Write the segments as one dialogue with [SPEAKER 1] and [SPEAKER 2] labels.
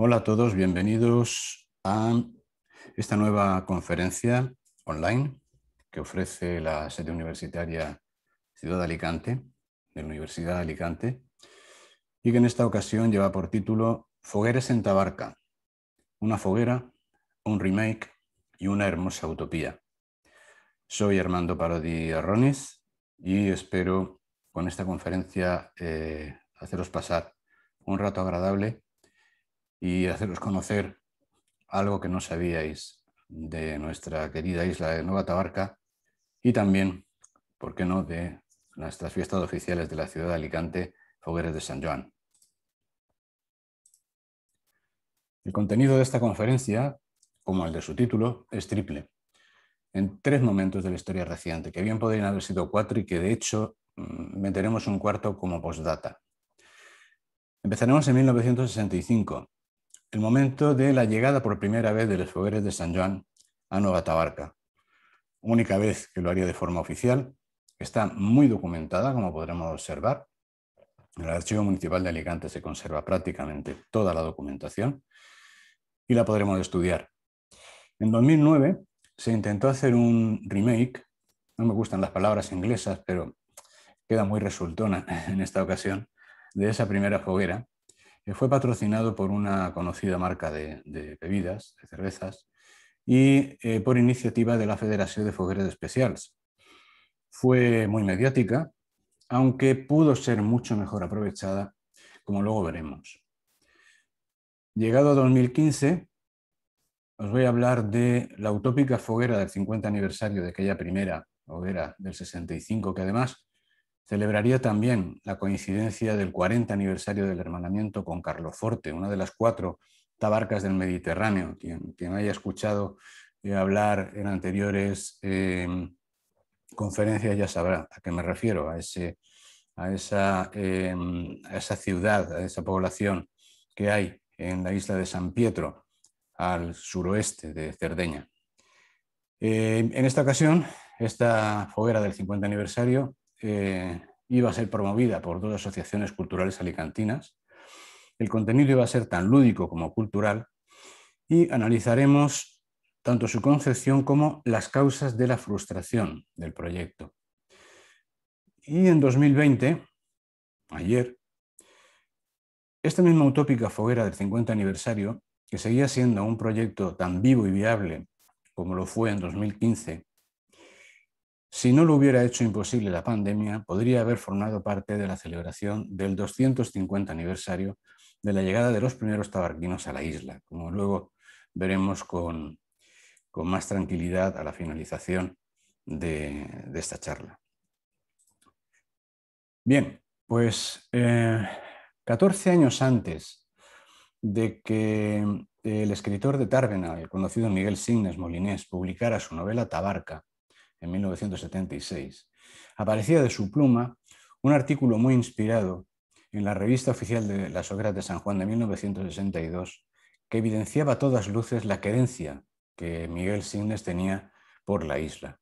[SPEAKER 1] Hola a todos, bienvenidos a esta nueva conferencia online que ofrece la sede universitaria Ciudad de Alicante, de la Universidad de Alicante, y que en esta ocasión lleva por título Fogueres en Tabarca, una foguera, un remake y una hermosa utopía. Soy Armando Parodi Arronis y espero con esta conferencia eh, haceros pasar un rato agradable y haceros conocer algo que no sabíais de nuestra querida isla de Nueva Tabarca y también, ¿por qué no?, de nuestras fiestas oficiales de la ciudad de Alicante, Fogueres de San Juan. El contenido de esta conferencia, como el de su título, es triple, en tres momentos de la historia reciente, que bien podrían haber sido cuatro y que de hecho mm, meteremos un cuarto como postdata. Empezaremos en 1965, el momento de la llegada por primera vez de los fogueres de San Juan a Nueva Tabarca. Única vez que lo haría de forma oficial, está muy documentada, como podremos observar. En el Archivo Municipal de Alicante se conserva prácticamente toda la documentación y la podremos estudiar. En 2009 se intentó hacer un remake, no me gustan las palabras inglesas, pero queda muy resultona en esta ocasión, de esa primera foguera, fue patrocinado por una conocida marca de, bebidas, de cervezas, y eh, por iniciativa de la Federación de Fogueras Especiales. Fue muy mediática, aunque pudo ser mucho mejor aprovechada, como luego veremos. Llegado a 2015, os voy a hablar de la utópica foguera del 50 aniversario de aquella primera hoguera del 65, que además Celebraría también la coincidencia del 40 aniversario del hermanamiento con Carlos Forte, una de las cuatro tabarcas del Mediterráneo. Quien, haya escuchado eh, hablar en anteriores em, conferencias ya sabrá a qué me refiero, a, ese, a, esa, em, a esa ciudad, a esa población que hay en la isla de San Pietro, al suroeste de Cerdeña. Em, en esta ocasión, esta foguera del 50 aniversario eh, iba a ser promovida por dos asociaciones culturales alicantinas. El contenido iba a ser tan lúdico como cultural y analizaremos tanto su concepción como las causas de la frustración del proyecto. Y en 2020, ayer, esta misma utópica foguera del 50 aniversario, que seguía siendo un proyecto tan vivo y viable como lo fue en 2015, si no lo hubiera hecho imposible la pandemia, podría haber formado parte de la celebración del 250 aniversario de la llegada de los primeros tabarquinos a la isla, como luego veremos con, más tranquilidad a la finalización de, esta charla. Bien, pues 14 eh, años antes de que el escritor de Tarvena, el conocido Miguel Signes Molinés, publicara su novela Tabarca, en 1976, aparecía de su pluma un artículo muy inspirado en la revista oficial de la de San Juan de 1962, que evidenciaba a todas luces la querencia que Miguel Signes tenía por la isla.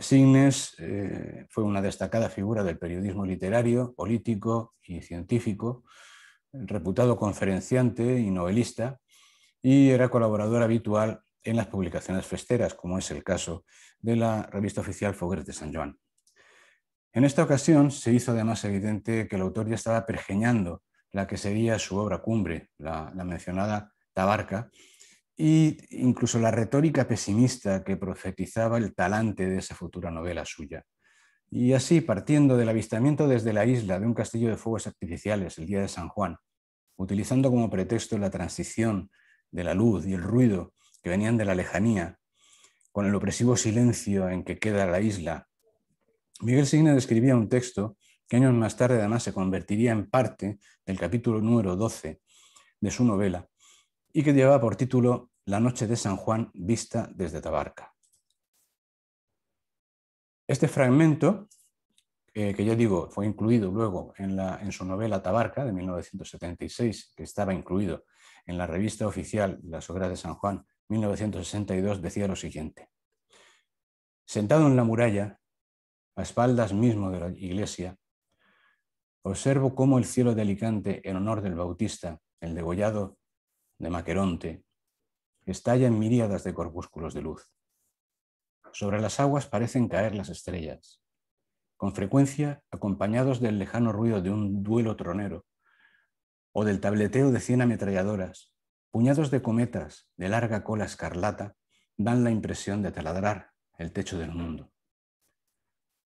[SPEAKER 1] Signes eh, fue una destacada figura del periodismo literario, político y científico, reputado conferenciante y novelista, y era colaborador habitual en las publicaciones festeras, como es el caso de la revista oficial Fogueres de San Juan. En esta ocasión se hizo además evidente que el autor ya estaba pergeñando la que sería su obra cumbre, la, la mencionada Tabarca, e incluso la retórica pesimista que profetizaba el talante de esa futura novela suya. Y así, partiendo del avistamiento desde la isla de un castillo de fuegos artificiales el día de San Juan, utilizando como pretexto la transición de la luz y el ruido que venían de la lejanía, con el opresivo silencio en que queda la isla. Miguel Signet describía un texto que años más tarde además se convertiría en parte del capítulo número 12 de su novela y que llevaba por título La noche de San Juan vista desde Tabarca. Este fragmento, eh, que ya digo, fue incluido luego en, en su novela Tabarca de 1976, que estaba incluido en la revista oficial Las Obras de San Juan 1962, decía lo siguiente. Sentado en la muralla, a espaldas mismo de la iglesia, observo cómo el cielo de Alicante, en honor del Bautista, el degollado de Maqueronte, estalla en miríadas de corpúsculos de luz. Sobre las aguas parecen caer las estrellas, con frecuencia acompañados del lejano ruido de un duelo tronero o del tableteo de cien ametralladoras Puñados de cometas de larga cola escarlata dan la impresión de taladrar el techo del mundo.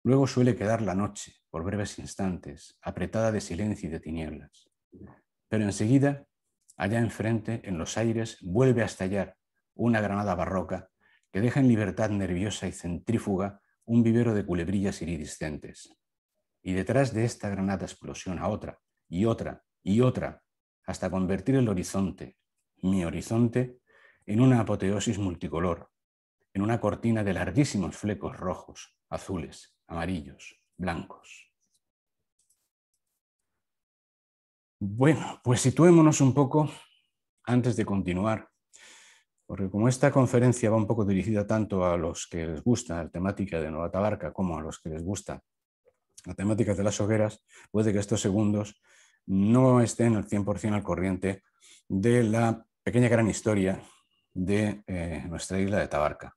[SPEAKER 1] Luego suele quedar la noche, por breves instantes, apretada de silencio y de tinieblas. Pero enseguida, allá enfrente, en los aires, vuelve a estallar una granada barroca que deja en libertad nerviosa y centrífuga un vivero de culebrillas iridiscentes. Y detrás de esta granada explosiona otra, y otra, y otra, hasta convertir el horizonte, mi horizonte en una apoteosis multicolor, en una cortina de larguísimos flecos rojos, azules, amarillos, blancos. Bueno, pues situémonos un poco antes de continuar, porque como esta conferencia va un poco dirigida tanto a los que les gusta la temática de Nueva Tabarca como a los que les gusta la temática de las hogueras, puede que estos segundos no estén al 100% al corriente de la pequeña gran historia de eh, nuestra isla de Tabarca.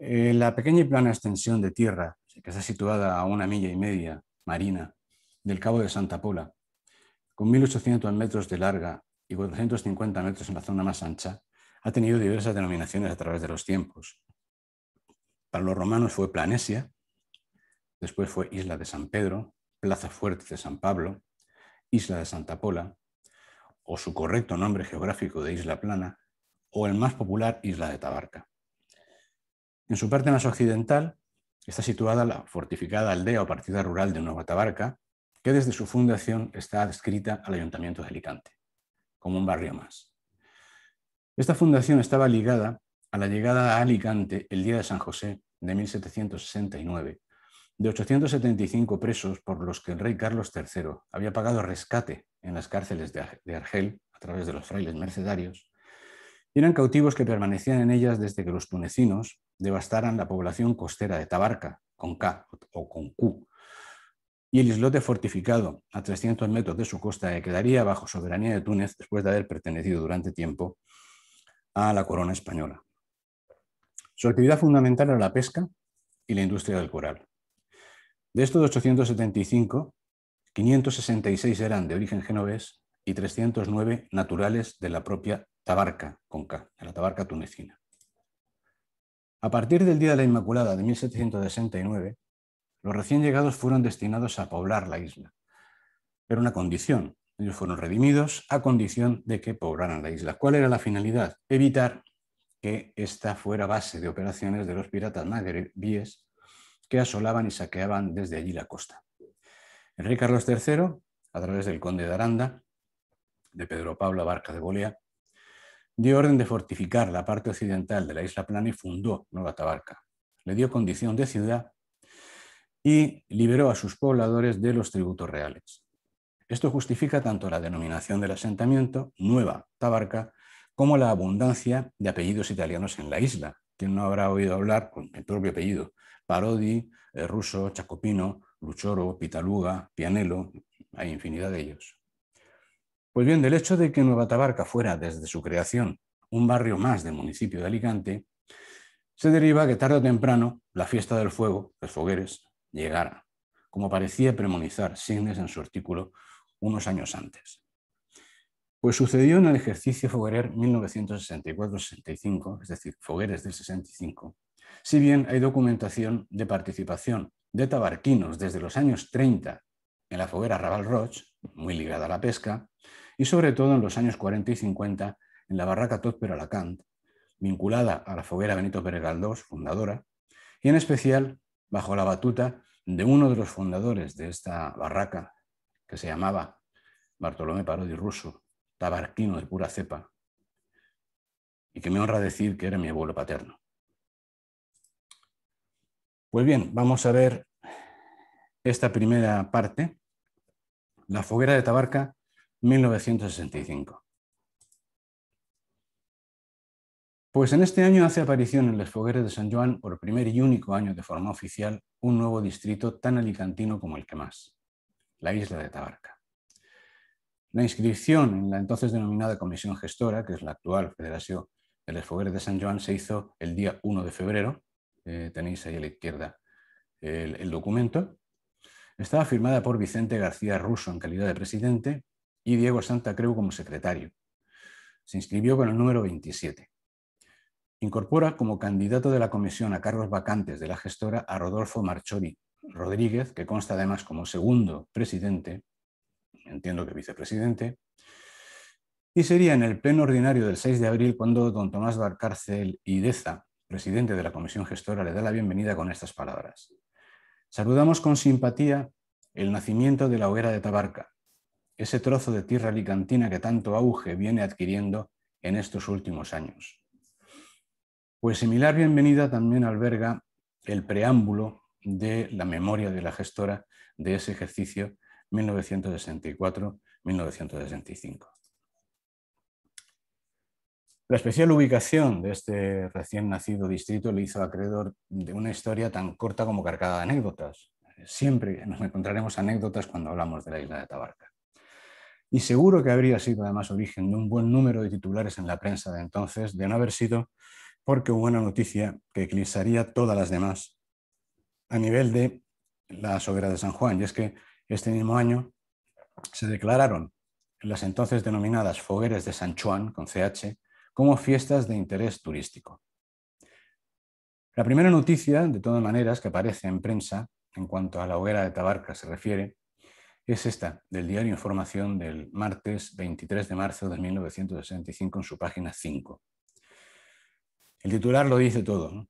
[SPEAKER 1] Eh, la pequeña y plana extensión de tierra, que está situada a una milla y media marina del Cabo de Santa Pola, con 1.800 metros de larga y 450 metros en la zona más ancha, ha tenido diversas denominaciones a través de los tiempos. Para los romanos fue Planesia, después fue Isla de San Pedro, Plaza Fuerte de San Pablo, Isla de Santa Pola, o su correcto nombre geográfico de Isla Plana, o el más popular Isla de Tabarca. En su parte más occidental está situada la fortificada aldea o partida rural de Nueva Tabarca, que desde su fundación está adscrita al Ayuntamiento de Alicante, como un barrio más. Esta fundación estaba ligada a la llegada a Alicante el día de San José de 1769, de 875 presos por los que el rey Carlos III había pagado rescate en las cárceles de Argel a través de los frailes mercedarios, eran cautivos que permanecían en ellas desde que los tunecinos devastaran la población costera de Tabarca, con K o con Q, y el islote fortificado a 300 metros de su costa quedaría bajo soberanía de Túnez después de haber pertenecido durante tiempo a la corona española. Su actividad fundamental era la pesca y la industria del coral. De estos 875, 566 eran de origen genovés y 309 naturales de la propia Tabarca, con de la Tabarca tunecina. A partir del Día de la Inmaculada de 1769, los recién llegados fueron destinados a poblar la isla. Era una condición. Ellos fueron redimidos a condición de que poblaran la isla. ¿Cuál era la finalidad? Evitar que esta fuera base de operaciones de los piratas magrebíes que asolaban y saqueaban desde allí la costa. Enrique Carlos III, a través del conde de Aranda, de Pedro Pablo Abarca de Bolea, dio orden de fortificar la parte occidental de la isla plana y fundó Nueva Tabarca. Le dio condición de ciudad y liberó a sus pobladores de los tributos reales. Esto justifica tanto la denominación del asentamiento, Nueva Tabarca, como la abundancia de apellidos italianos en la isla. ¿Quién no habrá oído hablar con el propio apellido? Parodi, eh, Russo, Chacopino, Luchoro, Pitaluga, Pianelo, hay infinidad de ellos. Pues bien, del hecho de que Nueva Tabarca fuera desde su creación un barrio más del municipio de Alicante, se deriva que tarde o temprano la fiesta del fuego, los fogueres, llegara, como parecía premonizar Signes en su artículo unos años antes. Pues sucedió en el ejercicio foguerer 1964-65, es decir, fogueres del 65, si bien hay documentación de participación de tabarquinos desde los años 30 en la foguera Raval Roch, muy ligada a la pesca, y sobre todo en los años 40 y 50 en la barraca Tod Alacant, vinculada a la foguera Benito Pérez fundadora, y en especial bajo la batuta de uno de los fundadores de esta barraca, que se llamaba Bartolomé Parodi Russo, tabarquino de pura cepa, y que me honra decir que era mi abuelo paterno. Pues bien, vamos a ver esta primera parte, La foguera de Tabarca, 1965. Pues en este año hace aparición en las fogueras de San Juan, por primer y único año de forma oficial, un nuevo distrito tan alicantino como el que más, la isla de Tabarca. La inscripción en la entonces denominada Comisión Gestora, que es la actual Federación de las Fogueras de San Juan, se hizo el día 1 de febrero eh, tenéis ahí a la izquierda el, documento, estaba firmada por Vicente García Russo en calidad de presidente y Diego Santa Creu como secretario. Se inscribió con el número 27. Incorpora como candidato de la comisión a cargos vacantes de la gestora a Rodolfo Marchori Rodríguez, que consta además como segundo presidente, entiendo que vicepresidente, y sería en el pleno ordinario del 6 de abril cuando don Tomás Barcárcel y Deza presidente de la Comisión Gestora, le da la bienvenida con estas palabras. Saludamos con simpatía el nacimiento de la hoguera de Tabarca, ese trozo de tierra alicantina que tanto auge viene adquiriendo en estos últimos años. Pues similar bienvenida también alberga el preámbulo de la memoria de la gestora de ese ejercicio 1964-1965. La especial ubicación de este recién nacido distrito le hizo acreedor de una historia tan corta como cargada de anécdotas. Siempre nos encontraremos anécdotas cuando hablamos de la isla de Tabarca. Y seguro que habría sido además origen de un buen número de titulares en la prensa de entonces, de no haber sido porque hubo una noticia que eclipsaría todas las demás a nivel de la Soguera de San Juan. Y es que este mismo año se declararon las entonces denominadas fogueras de San Juan, con CH, como fiestas de interés turístico. La primera noticia, de todas maneras, que aparece en prensa en cuanto a la hoguera de Tabarca se refiere, es esta, del diario Información del martes 23 de marzo de 1965 en su página 5. El titular lo dice todo.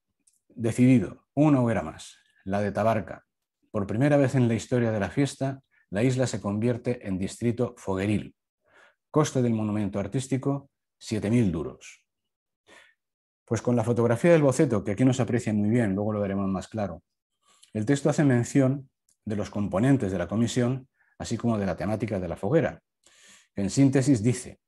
[SPEAKER 1] Decidido, una hoguera más, la de Tabarca. Por primera vez en la historia de la fiesta, la isla se convierte en distrito fogueril. Coste del monumento artístico, 7.000 duros. Pues con la fotografía del boceto, que aquí no se aprecia muy bien, luego lo veremos más claro, el texto hace mención de los componentes de la comisión, así como de la temática de la foguera, en síntesis dice,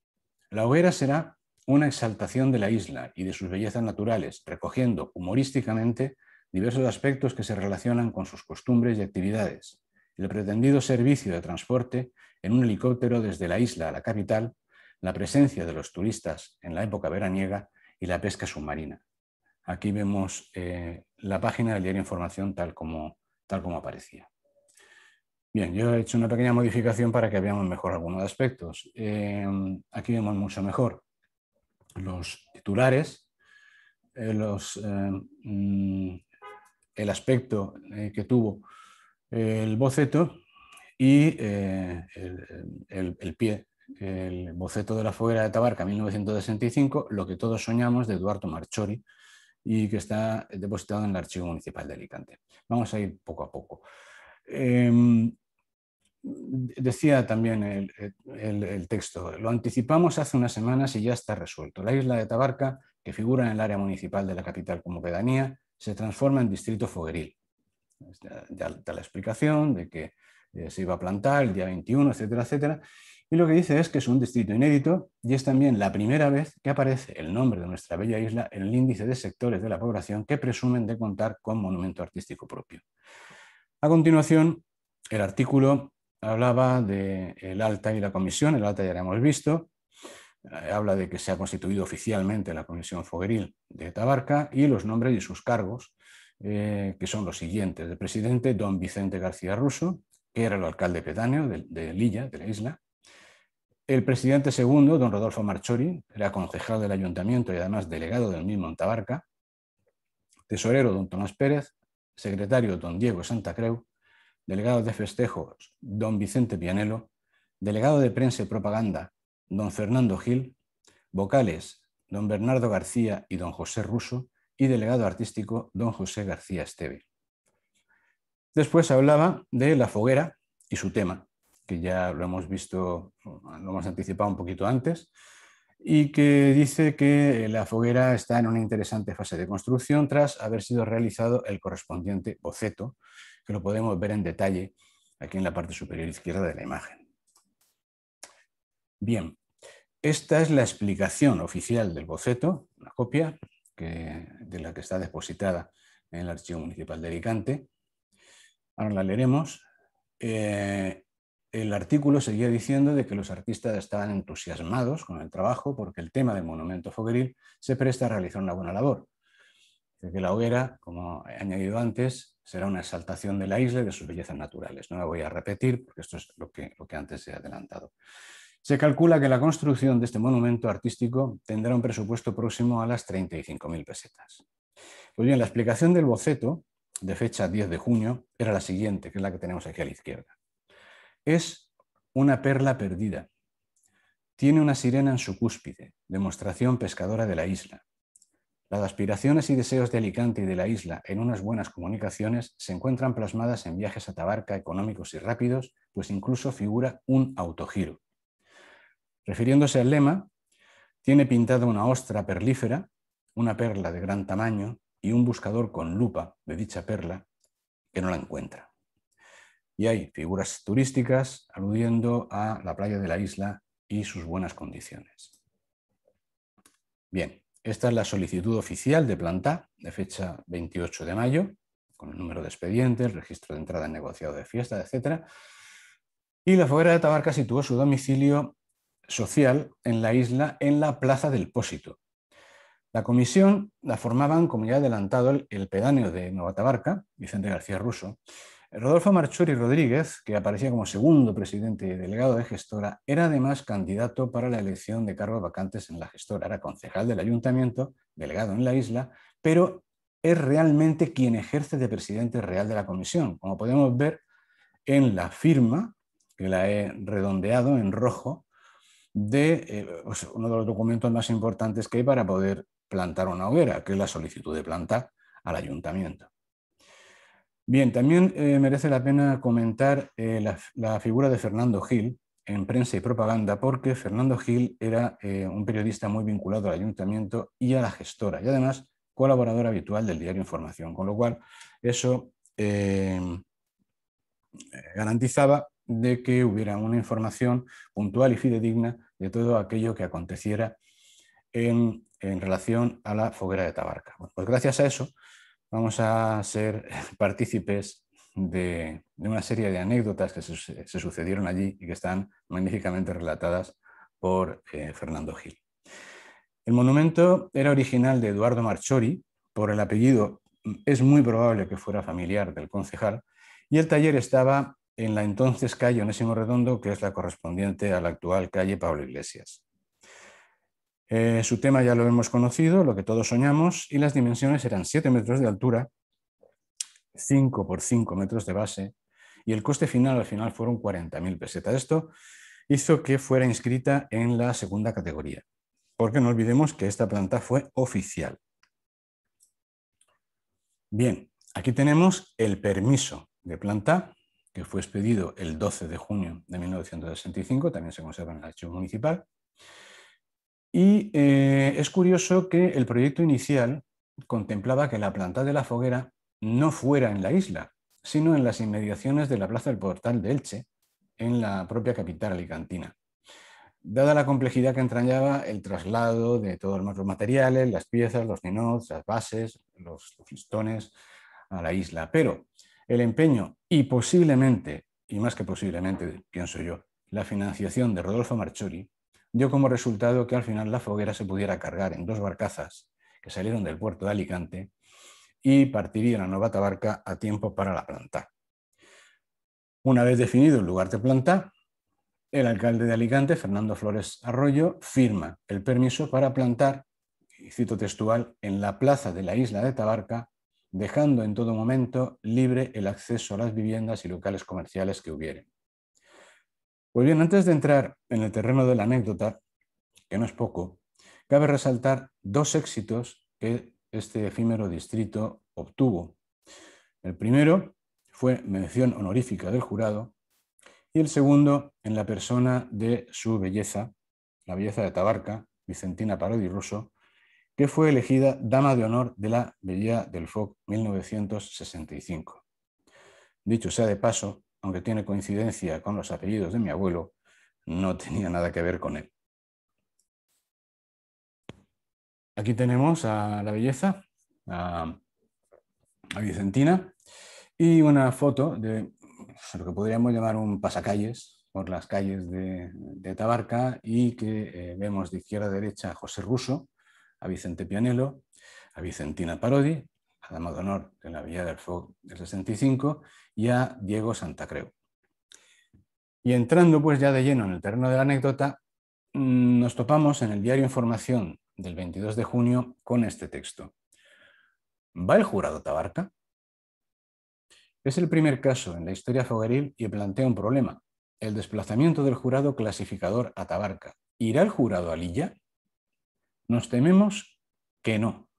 [SPEAKER 1] la hoguera será una exaltación de la isla y de sus bellezas naturales, recogiendo humorísticamente diversos aspectos que se relacionan con sus costumbres y actividades. El pretendido servicio de transporte en un helicóptero desde la isla a la capital la presencia de los turistas en la época veraniega y la pesca submarina. Aquí vemos eh, la página del diario Información tal como, tal como aparecía. Bien, yo he hecho una pequeña modificación para que veamos mejor algunos aspectos. Em, aquí vemos mucho mejor los titulares, eh, los, em, mm, el aspecto eh, que tuvo el boceto y el, pie el boceto de la foguera de Tabarca 1965, Lo que todos soñamos de Eduardo Marchori y que está depositado en el Archivo Municipal de Alicante. Vamos a ir poco a poco. Em, decía también el, texto, lo anticipamos hace unas semanas y ya está resuelto. La isla de Tabarca, que figura en el área municipal de la capital como pedanía, se transforma en distrito fogueril. Ya da la explicación de que eh, se iba a plantar el día 21, etcétera, etcétera. Y lo que dice es que es un distrito inédito y es también la primera vez que aparece el nombre de nuestra bella isla en el índice de sectores de la población que presumen de contar con monumento artístico propio. A continuación, el artículo hablaba del ALTA y la comisión, el ALTA ya lo hemos visto, eh, habla de que se ha constituido oficialmente la Comisión Fogueril de Tabarca y los nombres y sus cargos, eh, que son los siguientes. El presidente, don Vicente García Russo, que era el alcalde petáneo de, Lilla, de la isla. El presidente segundo, don Rodolfo Marchori, era concejal del ayuntamiento y además delegado del mismo en Tabarca. Tesorero, don Tomás Pérez. Secretario, don Diego Santa Creu. Delegado de festejos, don Vicente Pianelo. Delegado de prensa y propaganda, don Fernando Gil. Vocales, don Bernardo García y don José Russo. Y delegado artístico, don José García Esteve. Después hablaba de la foguera y su tema, que ya lo hemos visto, lo hemos anticipado un poquito antes, y que dice que la foguera está en una interesante fase de construcción tras haber sido realizado el correspondiente boceto, que lo podemos ver en detalle aquí en la parte superior izquierda de la imagen. Bien, esta es la explicación oficial del boceto, la copia de la que está depositada en el Archivo Municipal de Alicante, ahora la leeremos, eh, el artículo seguía diciendo de que los artistas estaban entusiasmados con el trabajo porque el tema del monumento fogueril se presta a realizar una buena labor. que la hoguera, como he añadido antes, será una exaltación de la isla y de sus bellezas naturales. No la voy a repetir porque esto es lo que, lo que antes he adelantado. Se calcula que la construcción de este monumento artístico tendrá un presupuesto próximo a las 35.000 pesetas. Pues bien, la explicación del boceto de fecha 10 de junio era la siguiente, que es la que tenemos aquí a la izquierda. Es una perla perdida. Tiene una sirena en su cúspide, demostración pescadora de la isla. Las aspiraciones y deseos de Alicante y de la isla en unas buenas comunicaciones se encuentran plasmadas en viajes a Tabarca económicos y rápidos, pues incluso figura un autogiro. Refiriéndose al lema, tiene pintada una ostra perlífera, una perla de gran tamaño, y un buscador con lupa de dicha perla que no la encuentra. Y hay figuras turísticas aludiendo a la playa de la isla y sus buenas condiciones. Bien, esta es la solicitud oficial de planta de fecha 28 de mayo, con el número de expediente, el registro de entrada en negociado de fiesta, etc. Y la foguera de Tabarca situó su domicilio social en la isla en la Plaza del Pósito, la comisión la formaban, como ya adelantado, el, pedáneo de Nueva Tabarca, Vicente García Russo, Rodolfo Marchuri Rodríguez, que aparecía como segundo presidente delegado de gestora, era además candidato para la elección de cargos vacantes en la gestora. Era concejal del ayuntamiento, delegado en la isla, pero es realmente quien ejerce de presidente real de la comisión. Como podemos ver en la firma, que la he redondeado en rojo, de eh, uno de los documentos más importantes que hay para poder plantar una hoguera, que es la solicitud de planta al ayuntamiento. Bien, también eh, merece la pena comentar eh, la, figura de Fernando Gil en prensa y propaganda, porque Fernando Gil era eh, un periodista muy vinculado al ayuntamiento y a la gestora, y además colaborador habitual del diario Información, con lo cual eso garantizaba de que hubiera una información puntual y fidedigna de todo aquello que aconteciera en en relación a la foguera de Tabarca. pues gracias a eso vamos a ser partícipes de, una serie de anécdotas que se, sucedieron allí y que están magníficamente relatadas por eh, Fernando Gil. El monumento era original de Eduardo Marchori, por el apellido es muy probable que fuera familiar del concejal, y el taller estaba en la entonces calle Onésimo Redondo, que es la correspondiente a la actual calle Pablo Iglesias. Eh, su tema ya lo hemos conocido, lo que todos soñamos, y las dimensiones eran 7 metros de altura, 5 por 5 metros de base, y el coste final al final fueron 40.000 pesetas. Esto hizo que fuera inscrita en la segunda categoría, porque no olvidemos que esta planta fue oficial. Bien, aquí tenemos el permiso de planta, que fue expedido el 12 de junio de 1965, también se conserva en el archivo municipal. Y eh, es curioso que el proyecto inicial contemplaba que la planta de la foguera no fuera en la isla, sino en las inmediaciones de la Plaza del Portal de Elche, en la propia capital alicantina. Dada la complejidad que entrañaba el traslado de todos los materiales, las piezas, los ninots, las bases, los, los a la isla. Pero el empeño y posiblemente, y más que posiblemente, pienso yo, la financiación de Rodolfo Marchori dio como resultado que al final la foguera se pudiera cargar en dos barcazas que salieron del puerto de Alicante y partiría la nueva Tabarca a tiempo para la planta. Una vez definido el lugar de planta, el alcalde de Alicante, Fernando Flores Arroyo, firma el permiso para plantar, y cito textual, en la plaza de la isla de Tabarca, dejando en todo momento libre el acceso a las viviendas y locales comerciales que hubieren. Pues bien, antes de entrar en el terreno de la anécdota, que no es poco, cabe resaltar dos éxitos que este efímero distrito obtuvo. El primero fue mención honorífica del jurado y el segundo en la persona de su belleza, la belleza de Tabarca, Vicentina Parodi Russo, que fue elegida Dama de Honor de la Bellía del FOC 1965. Dicho sea de paso, aunque tiene coincidencia con los apellidos de mi abuelo, no tenía nada que ver con él. Aquí tenemos a la belleza, a, Vicentina, y una foto de lo que podríamos llamar un pasacalles por las calles de, Tabarca y que eh, vemos de izquierda a derecha a José Russo, a Vicente Pianello, a Vicentina Parodi, a dama de honor de la Villa del Fog del 65 y a Diego Santacreu. Y entrando pues ya de lleno en el terreno de la anécdota, mm, nos topamos en el diario Información del 22 de junio con este texto. ¿Va el jurado Tabarca? Es el primer caso en la historia fogueril y plantea un problema, el desplazamiento del jurado clasificador a Tabarca. ¿Irá el jurado a Lilla? Nos tememos que no.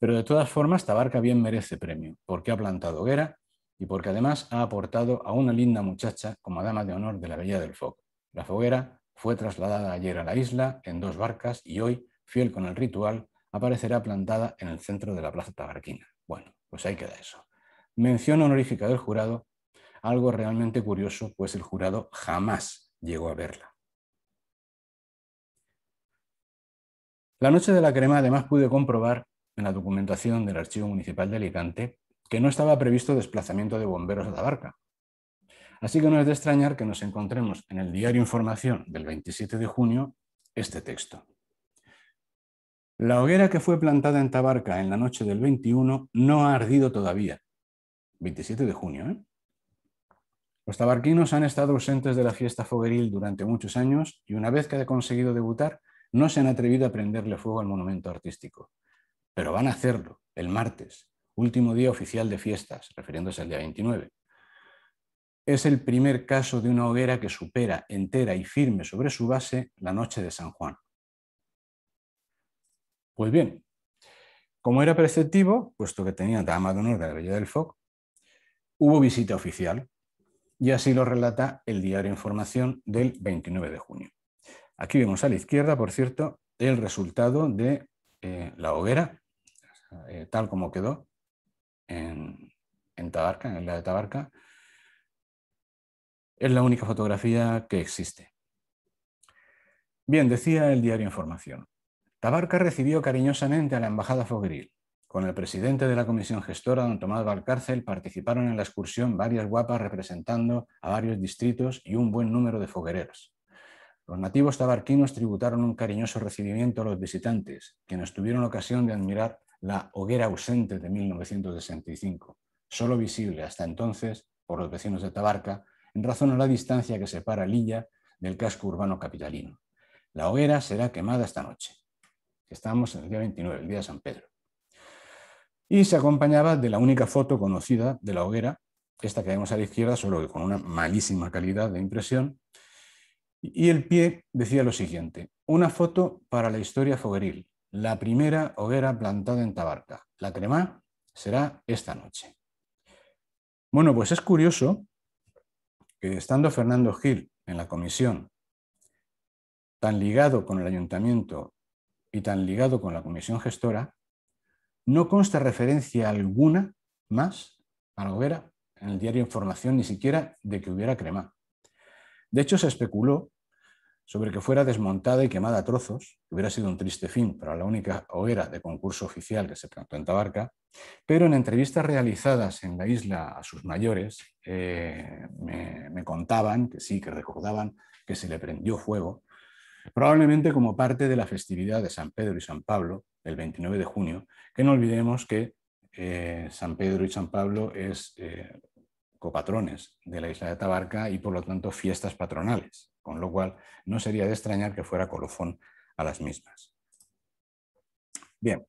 [SPEAKER 1] Pero de todas formas, Tabarca bien merece premio, porque ha plantado hoguera y porque además ha aportado a una linda muchacha como dama de honor de la Bella del Foco. La foguera fue trasladada ayer a la isla en dos barcas y hoy, fiel con el ritual, aparecerá plantada en el centro de la Plaza Tabarquina. Bueno, pues ahí queda eso. Mención honorífica del jurado, algo realmente curioso, pues el jurado jamás llegó a verla. La noche de la crema además pude comprobar en la documentación del Archivo Municipal de Alicante que no estaba previsto desplazamiento de bomberos a Tabarca. Así que no es de extrañar que nos encontremos en el diario Información del 27 de junio este texto. La hoguera que fue plantada en Tabarca en la noche del 21 no ha ardido todavía. 27 de junio. ¿eh? Los tabarquinos han estado ausentes de la fiesta fogueril durante muchos años y una vez que ha conseguido debutar, no se han atrevido a prenderle fuego al monumento artístico pero van a hacerlo el martes, último día oficial de fiestas, refiriéndose al día 29. Es el primer caso de una hoguera que supera entera y firme sobre su base la noche de San Juan. Pues bien, como era preceptivo, puesto que tenía dama de honor de la Bella del Foc, hubo visita oficial y así lo relata el diario Información del 29 de junio. Aquí vemos a la izquierda, por cierto, el resultado de eh, la hoguera eh, tal como quedó en, Tabarca, en la de Tabarca, es la única fotografía que existe. Bien, decía el diario Información. Tabarca recibió cariñosamente a la embajada Fogueril. Con el presidente de la comisión gestora, don Tomás Valcárcel, participaron en la excursión varias guapas representando a varios distritos y un buen número de foguereros. Los nativos tabarquinos tributaron un cariñoso recibimiento a los visitantes, quienes tuvieron ocasión de admirar la hoguera ausente de 1965, solo visible hasta entonces por los vecinos de Tabarca, en razón a la distancia que separa Lilla del casco urbano capitalino. La hoguera será quemada esta noche. Estamos en el día 29, el día de San Pedro. Y se acompañaba de la única foto conocida de la hoguera, esta que vemos a la izquierda, solo que con una malísima calidad de impresión. Y el pie decía lo siguiente, una foto para la historia fogueril, la primera hoguera plantada en Tabarca. La crema será esta noche. Bueno, pues es curioso que estando Fernando Gil en la comisión, tan ligado con el ayuntamiento y tan ligado con la comisión gestora, no consta referencia alguna más a la hoguera en el diario Información, ni siquiera de que hubiera crema. De hecho, se especuló sobre que fuera desmontada y quemada a trozos, hubiera sido un triste fin para la única hoguera de concurso oficial que se plantó en Tabarca, pero en entrevistas realizadas en la isla a sus mayores eh, me, contaban que sí, que recordaban que se le prendió fuego, probablemente como parte de la festividad de San Pedro y San Pablo, el 29 de junio, que no olvidemos que eh, San Pedro y San Pablo es eh, copatrones de la isla de Tabarca y por lo tanto fiestas patronales con lo cual no sería de extrañar que fuera colofón a las mismas. Bien,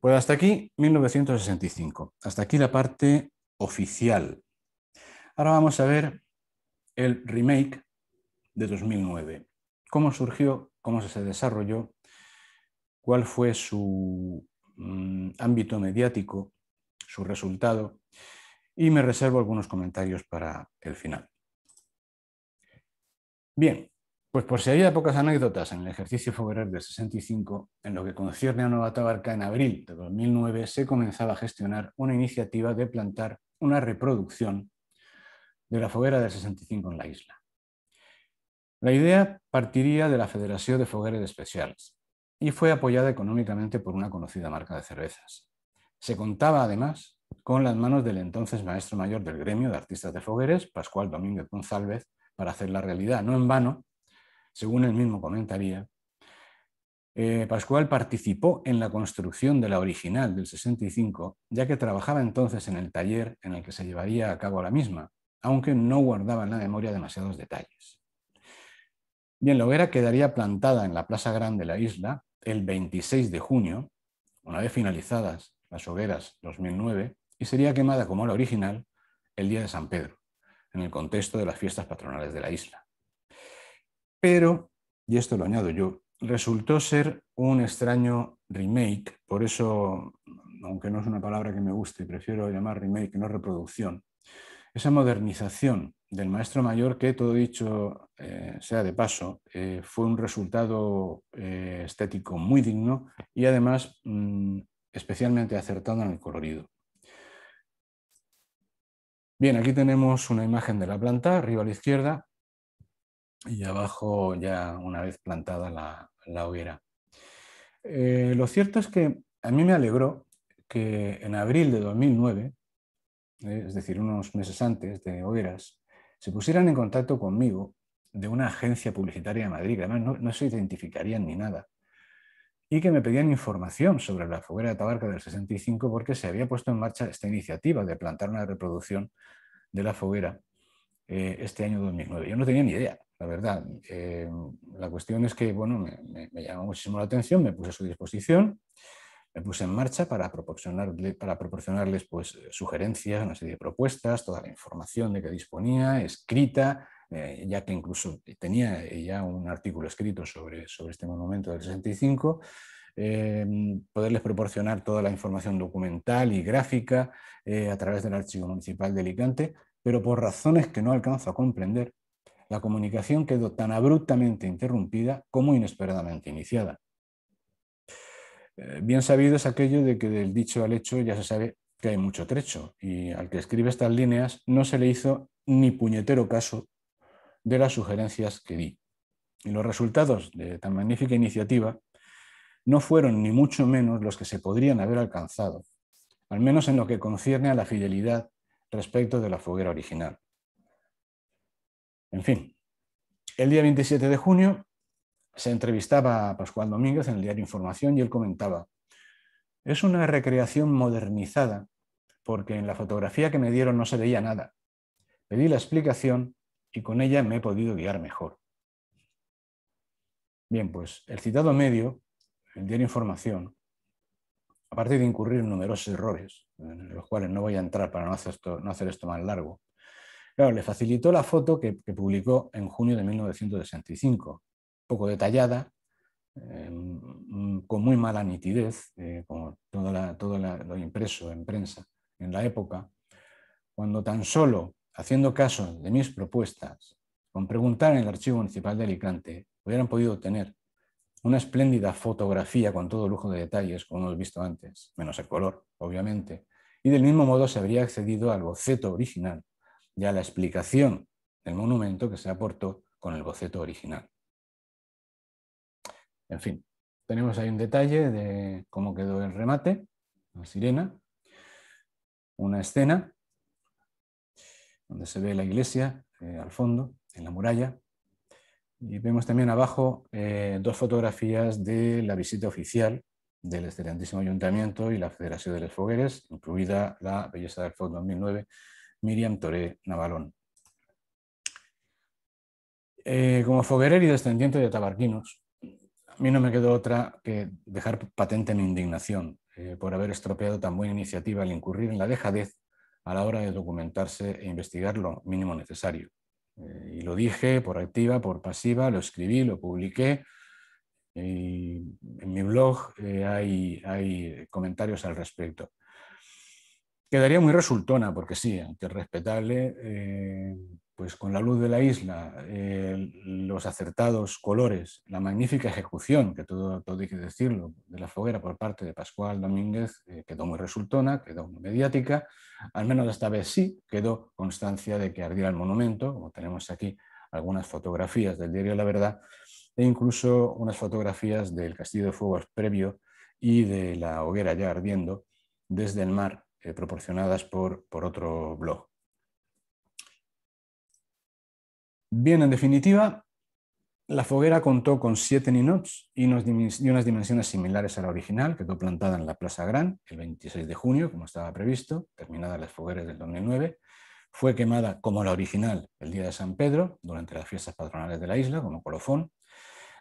[SPEAKER 1] pues hasta aquí 1965, hasta aquí la parte oficial. Ahora vamos a ver el remake de 2009, cómo surgió, cómo se desarrolló, cuál fue su mm, ámbito mediático, su resultado, y me reservo algunos comentarios para el final. Bien, pues por si había pocas anécdotas en el ejercicio Foguerer del 65, en lo que concierne a Tabarca, en abril de 2009 se comenzaba a gestionar una iniciativa de plantar una reproducción de la foguera del 65 en la isla. La idea partiría de la Federación de Fogueres Especiales y fue apoyada económicamente por una conocida marca de cervezas. Se contaba además con las manos del entonces maestro mayor del gremio de artistas de fogueres, Pascual Domínguez González, para hacer la realidad. No en vano, según él mismo comentaría, eh, Pascual participó en la construcción de la original del 65, ya que trabajaba entonces en el taller en el que se llevaría a cabo la misma, aunque no guardaba en la memoria demasiados detalles. Bien, la hoguera quedaría plantada en la Plaza Grande de la isla el 26 de junio, una vez finalizadas las hogueras 2009, y sería quemada como la original el día de San Pedro en el contexto de las fiestas patronales de la isla. Pero, y esto lo añado yo, resultó ser un extraño remake, por eso, aunque no es una palabra que me guste, prefiero llamar remake, no reproducción, esa modernización del maestro mayor que, todo dicho eh, sea de paso, eh, fue un resultado eh, estético muy digno y además mm, especialmente acertado en el colorido. Bien, aquí tenemos una imagen de la planta, arriba a la izquierda y abajo ya una vez plantada la, hoguera. Eh, lo cierto es que a mí me alegró que en abril de 2009, eh, es decir, unos meses antes de hogueras, se pusieran en contacto conmigo de una agencia publicitaria de Madrid, que además no se identificarían ni nada, y que me pedían información sobre la foguera de Tabarca del 65 porque se había puesto en marcha esta iniciativa de plantar una reproducción de la foguera eh, este año 2009. Yo no tenía ni idea, la verdad. Eh, la cuestión es que bueno, me, llamó muchísimo la atención, me puse a su disposición, me puse en marcha para, para proporcionarles pues, sugerencias, una serie de propuestas, toda la información de que disponía, escrita, eh, ya que incluso tenía ya un artículo escrito sobre, sobre este monumento del 65, eh, poderles proporcionar toda la información documental y gráfica eh, a través del Archivo Municipal de Alicante, pero por razones que no alcanzo a comprender, la comunicación quedó tan abruptamente interrumpida como inesperadamente iniciada. bien sabido es aquello de que del dicho al hecho ya se sabe que hay mucho trecho, y al que escribe estas líneas no se le hizo ni puñetero caso de las sugerencias que di. Y los resultados de tan magnífica iniciativa no fueron ni mucho menos los que se podrían haber alcanzado, al menos en lo que concierne a la fidelidad respecto de la foguera original. En fin, el día 27 de junio se entrevistaba a Pascual Domínguez en el diario Información y él comentaba, es una recreación modernizada porque en la fotografía que me dieron no se veía nada. Pedí la explicación y con ella me he podido guiar mejor. Bien, pues el citado medio, el diario Información, aparte de incurrir en numerosos errores, en los cuales no voy a entrar para no hacer esto, no hacer esto más largo, claro, le facilitó la foto que, publicó en junio de 1965, poco detallada, em, con muy mala nitidez, eh, como todo, lo impreso en prensa en la época, cuando tan solo haciendo caso de mis propuestas, con preguntar en el Archivo Municipal de Alicante, hubieran podido tener una espléndida fotografía con todo lujo de detalles, como hemos visto antes, menos el color, obviamente, y del mismo modo se habría accedido al boceto original y a la explicación del monumento que se aportó con el boceto original. En fin, tenemos ahí un detalle de cómo quedó el remate, la sirena, una escena donde se ve la iglesia eh, al fondo, en la muralla. Y vemos también abajo eh, dos fotografías de la visita oficial del excelentísimo ayuntamiento y la Federación de los Fogueres, incluida la Belleza del Fondo 2009, Miriam Toré Navalón. Eh, como foguerer y descendiente de tabarquinos, a mí no me quedó otra que dejar patente mi indignación por haber estropeado tan buena iniciativa al incurrir en la dejadez a la hora de documentarse e investigar lo mínimo necesario. Eh, y lo dije por activa, por pasiva, lo escribí, lo publiqué. Eh, en mi blog eh, hay comentarios al respecto. Quedaría muy resultona, porque sí, aunque respetable, eh, pues con la luz de la isla, eh, los acertados colores, la magnífica ejecución, que todo, todo hay que decirlo, de la foguera por parte de Pascual Domínguez, eh, quedó muy resultona, quedó muy mediática, al menos esta vez sí, quedó constancia de que ardía el monumento, como tenemos aquí algunas fotografías del diario La Verdad, e incluso unas fotografías del Castillo de Fuegos previo y de la hoguera ya ardiendo desde el mar eh, proporcionadas por, por otro blog. Bien, en definitiva, la foguera contó con siete ninots y unas dimensiones similares a la original, que quedó plantada en la Plaza Gran el 26 de junio, como estaba previsto, terminadas las fogueras del 2009. Fue quemada como la original el día de San Pedro, durante las fiestas patronales de la isla, como colofón,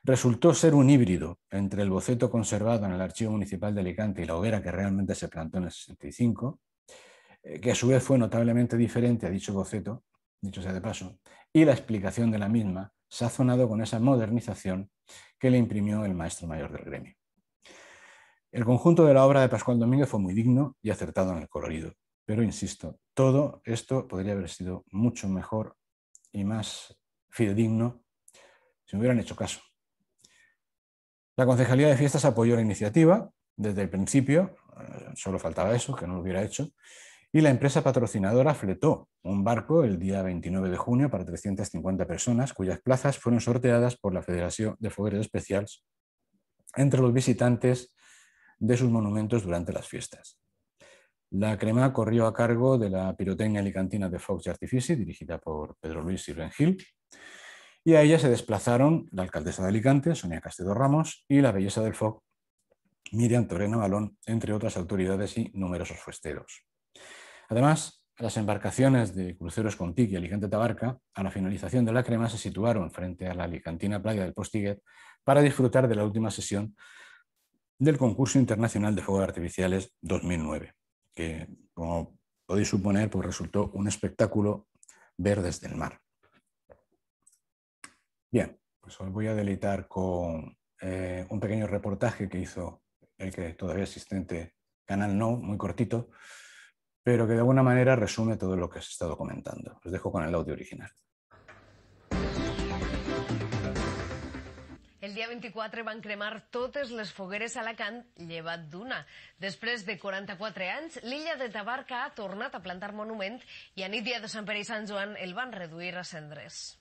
[SPEAKER 1] resultó ser un híbrido entre el boceto conservado en el Archivo Municipal de Alicante y la hoguera que realmente se plantó en el 65, eh, que a su vez fue notablemente diferente a dicho boceto, dicho sea de paso, y la explicación de la misma sazonado con esa modernización que le imprimió el maestro mayor del gremio. El conjunto de la obra de Pascual Domínguez fue muy digno y acertado en el colorido, pero insisto, todo esto podría haber sido mucho mejor y más fidedigno si me hubieran hecho caso la Concejalía de Fiestas apoyó la iniciativa desde el principio, eh, solo faltaba eso, que no lo hubiera hecho, y la empresa patrocinadora fletó un barco el día 29 de junio para 350 personas, cuyas plazas fueron sorteadas por la Federación de Fogueres Especiales entre los visitantes de sus monumentos durante las fiestas. La crema corrió a cargo de la pirotecnia alicantina de Fox Artifici, dirigida por Pedro Luis Sirven Gil, y a ella se desplazaron la alcaldesa de Alicante, Sonia Castedo Ramos, y la belleza del FOC, Miriam Toreno Balón, entre otras autoridades y numerosos fuesteros. Además, las embarcaciones de cruceros tic y Alicante Tabarca, a la finalización de la crema, se situaron frente a la alicantina playa del Postiguet para disfrutar de la última sesión del concurso internacional de fuegos artificiales 2009, que, como podéis suponer, pues resultó un espectáculo ver desde el mar. Bien, pues os voy a deleitar con eh, un pequeño reportaje que hizo el que todavía existente Canal No, muy cortito, pero que de alguna manera resume todo lo que has estado comentando. Os dejo con el audio original. El día 24 van a cremar todos los fogueres a Alacant, llevat d'una. Después de 44 años, l'illa de Tabarca ha tornat a plantar monument y a Nidia dia de Sant Pere i San Joan el van reduir a cendres.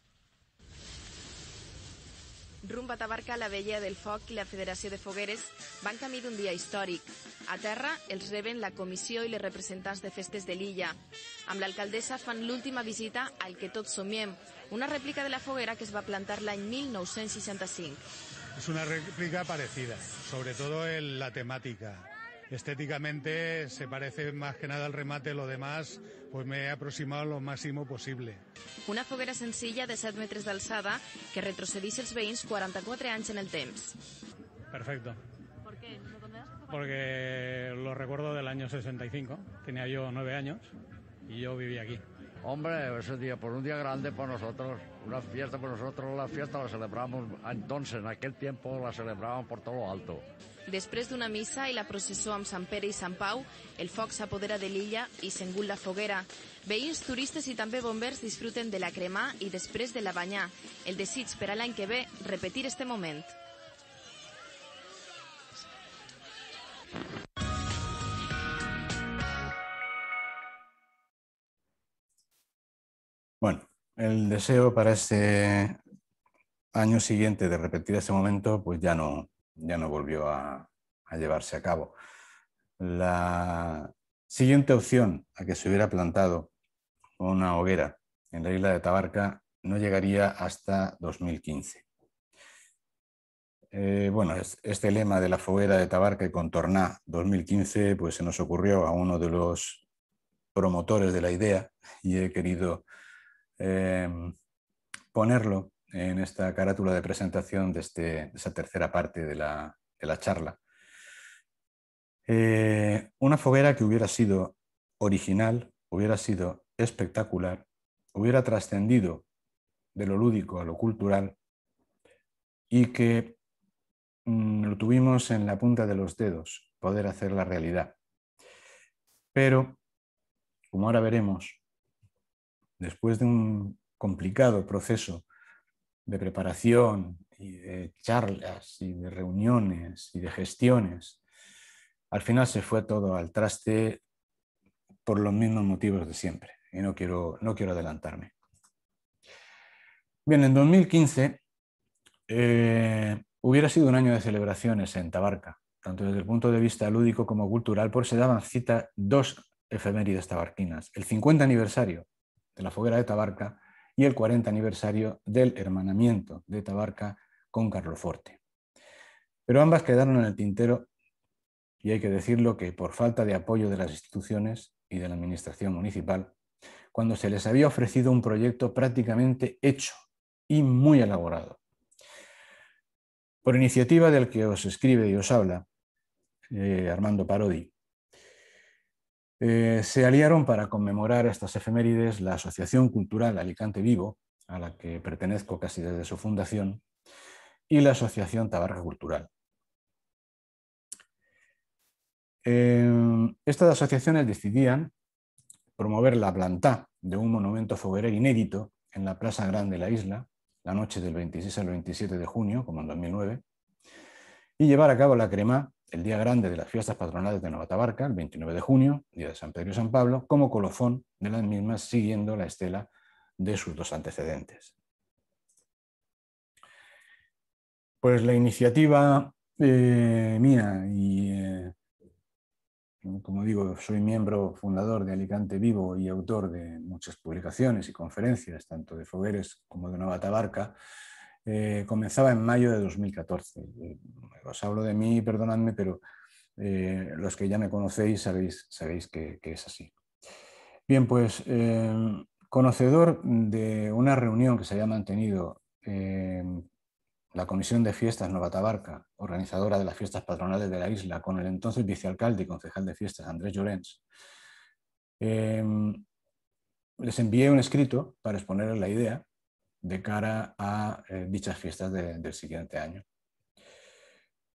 [SPEAKER 1] Rumba Tabarca, la Vella del Foc i la Federació de Fogueres van camí d'un dia històric. A terra els reben la comissió i les representants de festes de l'illa. Amb l'alcaldessa fan l'última visita al que tots somiem, una rèplica de la foguera que es va plantar l'any 1965. És una rèplica parecida, sobretot en la temàtica. estéticamente se parece más que nada al remate, lo demás pues me he aproximado lo máximo posible. Una foguera sencilla de 7 de alzada que retrocedís els veïns 44 anys en el temps. Perfecto. ¿Por qué? Porque lo recuerdo del año 65, tenía yo nueve años y yo vivía aquí. Hombre, ese día, por un día grande por nosotros, una fiesta por nosotros, la fiesta la celebramos entonces, en aquel tiempo la celebraban por todo lo alto. Després d'una missa i la processó amb Sant Pere i Sant Pau, el foc s'apodera de l'illa i s'engull la foguera. Veïns, turistes i també bombers disfruten de la crema i després de la banyar. El desig per a l'any que ve, repetir este moment. Bueno, el deseo para este año siguiente de repetir este momento, pues ya no, ya no volvió a, llevarse a cabo. La siguiente opción a que se hubiera plantado una hoguera en la isla de Tabarca no llegaría hasta 2015. Eh, bueno, este lema de la foguera de Tabarca y Contorná 2015 pues se nos ocurrió a uno de los promotores de la idea y he querido eh, ponerlo en esta carátula de presentación de, este, esa tercera parte de la, charla. Eh, una foguera que hubiera sido original, hubiera sido espectacular, hubiera trascendido de lo lúdico a lo cultural y que mm, lo tuvimos en la punta de los dedos, poder hacer la realidad. Pero, como ahora veremos, después de un complicado proceso de preparación y de charlas y de reuniones y de gestiones, al final se fue todo al traste por los mismos motivos de siempre. Y no quiero, no quiero adelantarme. Bien, en 2015 eh, hubiera sido un año de celebraciones en Tabarca, tanto desde el punto de vista lúdico como cultural, por se daban cita dos efemérides tabarquinas. El 50 aniversario de la foguera de Tabarca y el 40 aniversario del hermanamiento de Tabarca con Carloforte. Pero ambas quedaron en el tintero y hay que decirlo que por falta de apoyo de las instituciones y de la administración municipal, cuando se les había ofrecido un proyecto prácticamente hecho y muy elaborado. Por iniciativa del que os escribe y os habla, eh, Armando Parodi, eh, se aliaron para conmemorar estas efemérides la Asociación Cultural Alicante Vivo, a la que pertenezco casi desde su fundación, y la Asociación Tabarca Cultural. Eh, estas asociaciones decidían promover la planta de un monumento foguerero inédito en la Plaza Grande de la isla, la noche del 26 al 27 de junio, como en 2009, y llevar a cabo la crema el día grande de las fiestas patronales de Tabarca, el 29 de junio, día de San Pedro y San Pablo, como colofón de las mismas siguiendo la estela de sus dos antecedentes. Pues la iniciativa eh, mía y, eh, como digo, soy miembro fundador de Alicante Vivo y autor de muchas publicaciones y conferencias, tanto de Fogueres como de Nueva Tabarca, eh, comenzaba en mayo de 2014. Eh, os hablo de mí, perdonadme, pero eh, los que ya me conocéis sabéis, que, es así. Bien, pues conocedor de una reunión que se había mantenido la Comisión de Fiestas Novatabarca, organizadora de las fiestas patronales de la isla, con el entonces vicealcalde y concejal de fiestas Andrés Llorens, les envié un escrito para exponerles la idea de cara a eh, dichas fiestas del siguiente año.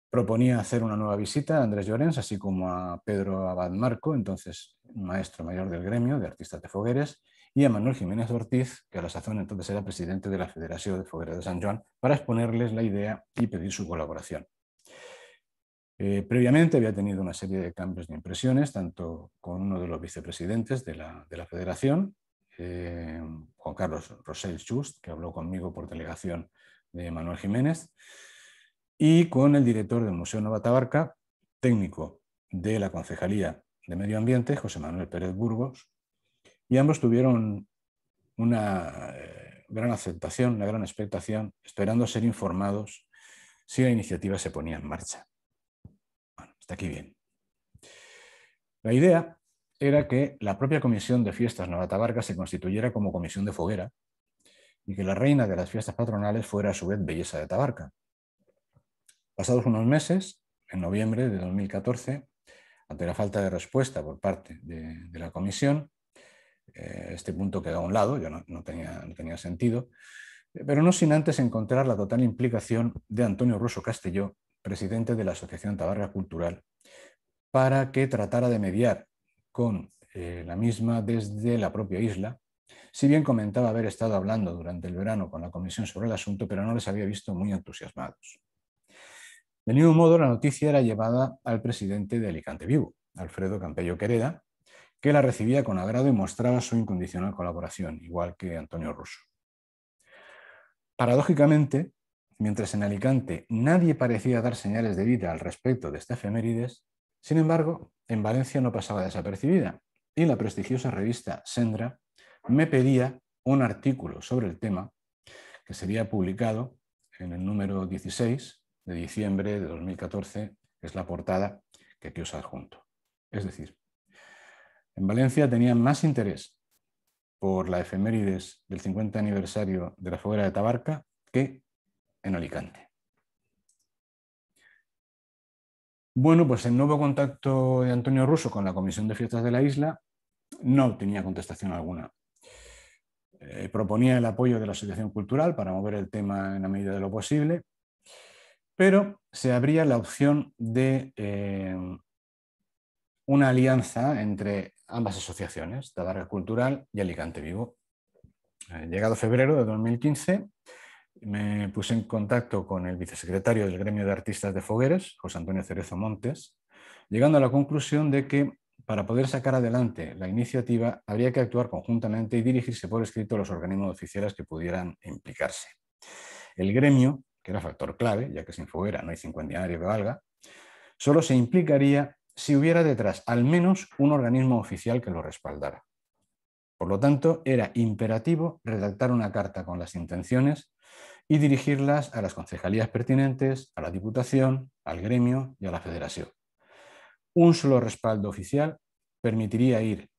[SPEAKER 1] Proponía hacer una nueva visita a Andrés Llorens, así como a Pedro Abad Marco, entonces maestro mayor del gremio de artistas de fogueres, y a Manuel Jiménez Ortiz, que a la sazón entonces era presidente de la Federación de Fogueres de San Juan, para exponerles la idea y pedir su colaboración. Eh, previamente había tenido una serie de cambios de impresiones, tanto con uno de los vicepresidentes de la, de la federación, eh, Juan Carlos Rosel Schust, que habló conmigo por delegación de Manuel Jiménez, y con el director del Museo Nueva Tabarca, técnico de la Concejalía de Medio Ambiente, José Manuel Pérez Burgos, y ambos tuvieron una eh, gran aceptación, una gran expectación, esperando ser informados si la iniciativa se ponía en marcha. Bueno, está aquí bien. La idea era que la propia comisión de fiestas Nueva Tabarca se constituyera como comisión de foguera y que la reina de las fiestas patronales fuera a su vez Belleza de Tabarca. Pasados unos meses, en noviembre de 2014, ante la falta de respuesta por parte de, la comisión, eh, este punto quedó a un lado, yo no, tenía, no tenía sentido, eh, pero no sin antes encontrar la total implicación de Antonio Russo Castelló, presidente de la Asociación Tabarca Cultural, para que tratara de mediar con eh, la misma desde la propia isla, si bien comentaba haber estado hablando durante el verano con la comisión sobre el asunto, pero no les había visto muy entusiasmados. De ningún modo, la noticia era llevada al presidente de Alicante Vivo, Alfredo Campello Quereda, que la recibía con agrado y mostraba su incondicional colaboración, igual que Antonio Russo. Paradójicamente, mientras en Alicante nadie parecía dar señales de vida al respecto de esta efemérides, sin embargo, en Valencia no pasaba desapercibida y la prestigiosa revista Sendra me pedía un artículo sobre el tema que sería publicado en el número 16 de diciembre de 2014, que es la portada que aquí os adjunto. Es decir, en Valencia tenían más interés por la efemérides del 50 aniversario de la foguera de Tabarca que en Alicante. Bueno, pues el nuevo contacto de Antonio Russo con la Comisión de Fiestas de la Isla no tenía contestación alguna. Eh, proponía el apoyo de la Asociación Cultural para mover el tema en la medida de lo posible, pero se abría la opción de eh, una alianza entre ambas asociaciones, Tadarra Cultural y Alicante Vivo. Eh, llegado febrero de 2015, me puse en contacto con el vicesecretario del Gremio de Artistas de Fogueres, José Antonio Cerezo Montes, llegando a la conclusión de que para poder sacar adelante la iniciativa habría que actuar conjuntamente y dirigirse por escrito a los organismos oficiales que pudieran implicarse. El gremio, que era factor clave, ya que sin foguera no hay diarios que valga, solo se implicaría si hubiera detrás al menos un organismo oficial que lo respaldara. Por lo tanto, era imperativo redactar una carta con las intenciones y dirigirlas a las concejalías pertinentes, a la Diputación, al gremio y a la Federación. Un solo respaldo oficial permitiría ir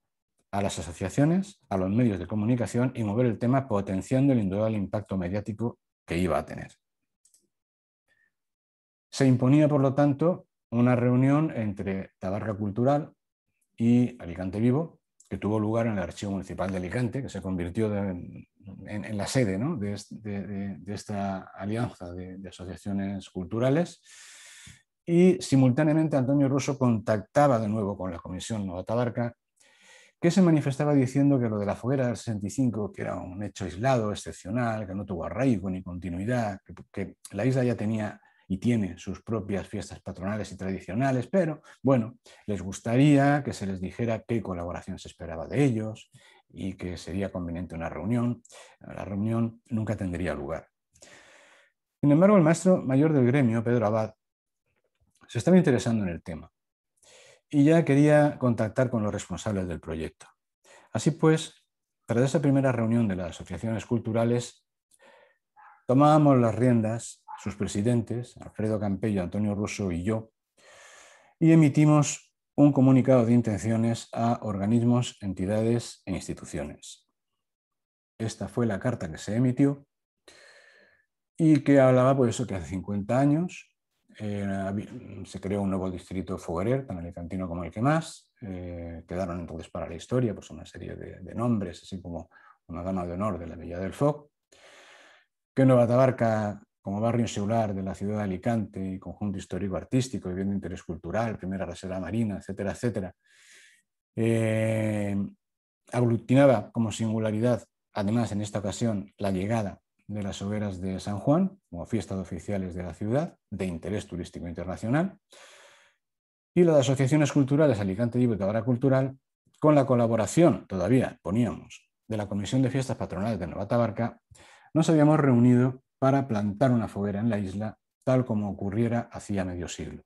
[SPEAKER 1] a las asociaciones, a los medios de comunicación y mover el tema potenciando el indudable impacto mediático que iba a tener. Se imponía, por lo tanto, una reunión entre Tabarca Cultural y Alicante Vivo que tuvo lugar en el Archivo Municipal de Alicante, que se convirtió en, la sede ¿no? de, esta alianza de, asociaciones culturales. Y simultáneamente Antonio Russo contactaba de nuevo con la Comisión Nueva Tabarca, que se manifestaba diciendo que lo de la foguera del 65, que era un hecho aislado, excepcional, que no tuvo arraigo ni continuidad, que la isla ya tenía y tiene sus propias fiestas patronales y tradicionales, pero bueno, les gustaría que se les dijera qué colaboración se esperaba de ellos y que sería conveniente una reunión. La reunión nunca tendría lugar. Sin embargo, el maestro mayor del gremio, Pedro Abad, se estaba interesando en el tema y ya quería contactar con los responsables del proyecto. Así pues, tras esa primera reunión de las asociaciones culturales, tomábamos las riendas sus presidentes, Alfredo Campello, Antonio Russo y yo, y emitimos un comunicado de intenciones a organismos, entidades e instituciones. Esta fue la carta que se emitió y que hablaba por pues, eso que hace 50 años eh, se creó un nuevo distrito foguerero, tan alicantino como el que más. Eh, quedaron entonces para la historia pues, una serie de, nombres, así como una dama de honor de la Villa del Fog, que Nueva Tabarca como barrio insular de la ciudad de Alicante, conjunto histórico-artístico, bien de interés cultural, primera reserva marina, etcétera, etcétera, eh, aglutinaba como singularidad, además en esta ocasión, la llegada de las hogueras de San Juan, como fiesta de oficiales de la ciudad, de interés turístico internacional, y las asociaciones culturales Alicante y Butavara Cultural, con la colaboración, todavía poníamos, de la Comisión de Fiestas Patronales de Nueva Tabarca, nos habíamos reunido para plantar una foguera en la isla, tal como ocurriera hacía medio siglo.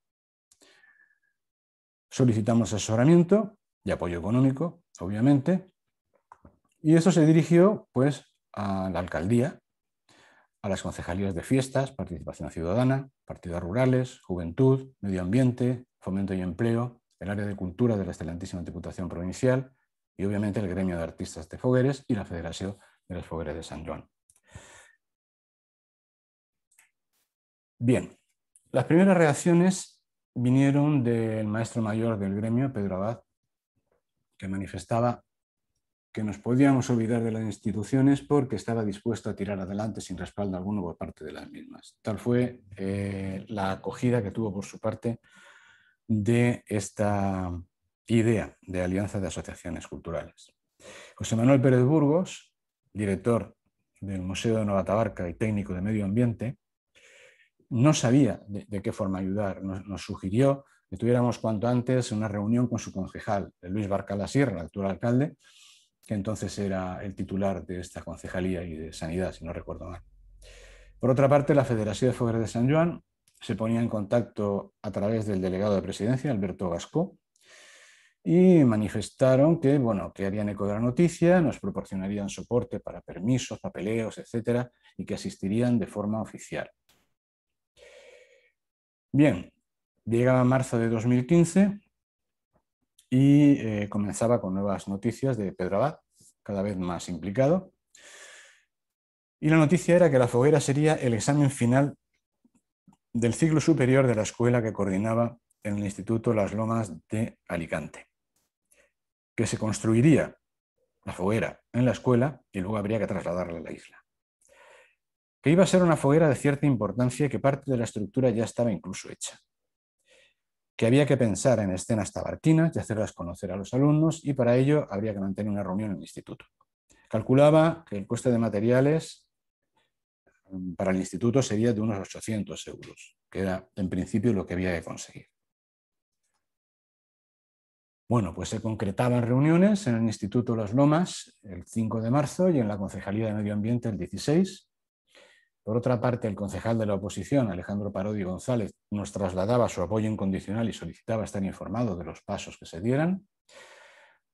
[SPEAKER 1] Solicitamos asesoramiento y apoyo económico, obviamente, y eso se dirigió pues, a la alcaldía, a las concejalías de fiestas, participación ciudadana, partidas rurales, juventud, medio ambiente, fomento y empleo, el área de cultura de la excelentísima Diputación Provincial y obviamente el gremio de artistas de fogueres y la Federación de las Fogueres de San Juan. Bien, las primeras reacciones vinieron del maestro mayor del gremio, Pedro Abad, que manifestaba que nos podíamos olvidar de las instituciones porque estaba dispuesto a tirar adelante sin respaldo alguno por parte de las mismas. Tal fue eh, la acogida que tuvo por su parte de esta idea de alianza de asociaciones culturales. José Manuel Pérez Burgos, director del Museo de Nueva Tabarca y técnico de Medio Ambiente, no sabía de, qué forma ayudar. Nos, sugirió que tuviéramos cuanto antes una reunión con su concejal, Luis Barcala Sierra, actual alcalde, que entonces era el titular de esta concejalía y de Sanidad, si no recuerdo mal. Por otra parte, la Federación de Fogueres de San Juan se ponía en contacto a través del delegado de presidencia, Alberto Gasco, y manifestaron que, bueno, que harían eco de la noticia, nos proporcionarían soporte para permisos, papeleos, etcétera, y que asistirían de forma oficial. Bien, llegaba marzo de 2015 y eh, comenzaba con nuevas noticias de Pedro Abad, cada vez más implicado. Y la noticia era que la foguera sería el examen final del ciclo superior de la escuela que coordinaba en el Instituto Las Lomas de Alicante, que se construiría la foguera en la escuela y luego habría que trasladarla a la isla que iba a ser una foguera de cierta importancia y que parte de la estructura ya estaba incluso hecha. Que había que pensar en escenas tabartinas y hacerlas conocer a los alumnos y para ello habría que mantener una reunión en el instituto. Calculaba que el coste de materiales mm, para el instituto sería de unos 800 euros, que era en principio lo que había que conseguir. Bueno, pues se concretaban reuniones en el Instituto los Lomas el 5 de marzo y en la Concejalía de Medio Ambiente el 16, por otra parte, el concejal de la oposición, Alejandro Parodi González, nos trasladaba su apoyo incondicional y solicitaba estar informado de los pasos que se dieran.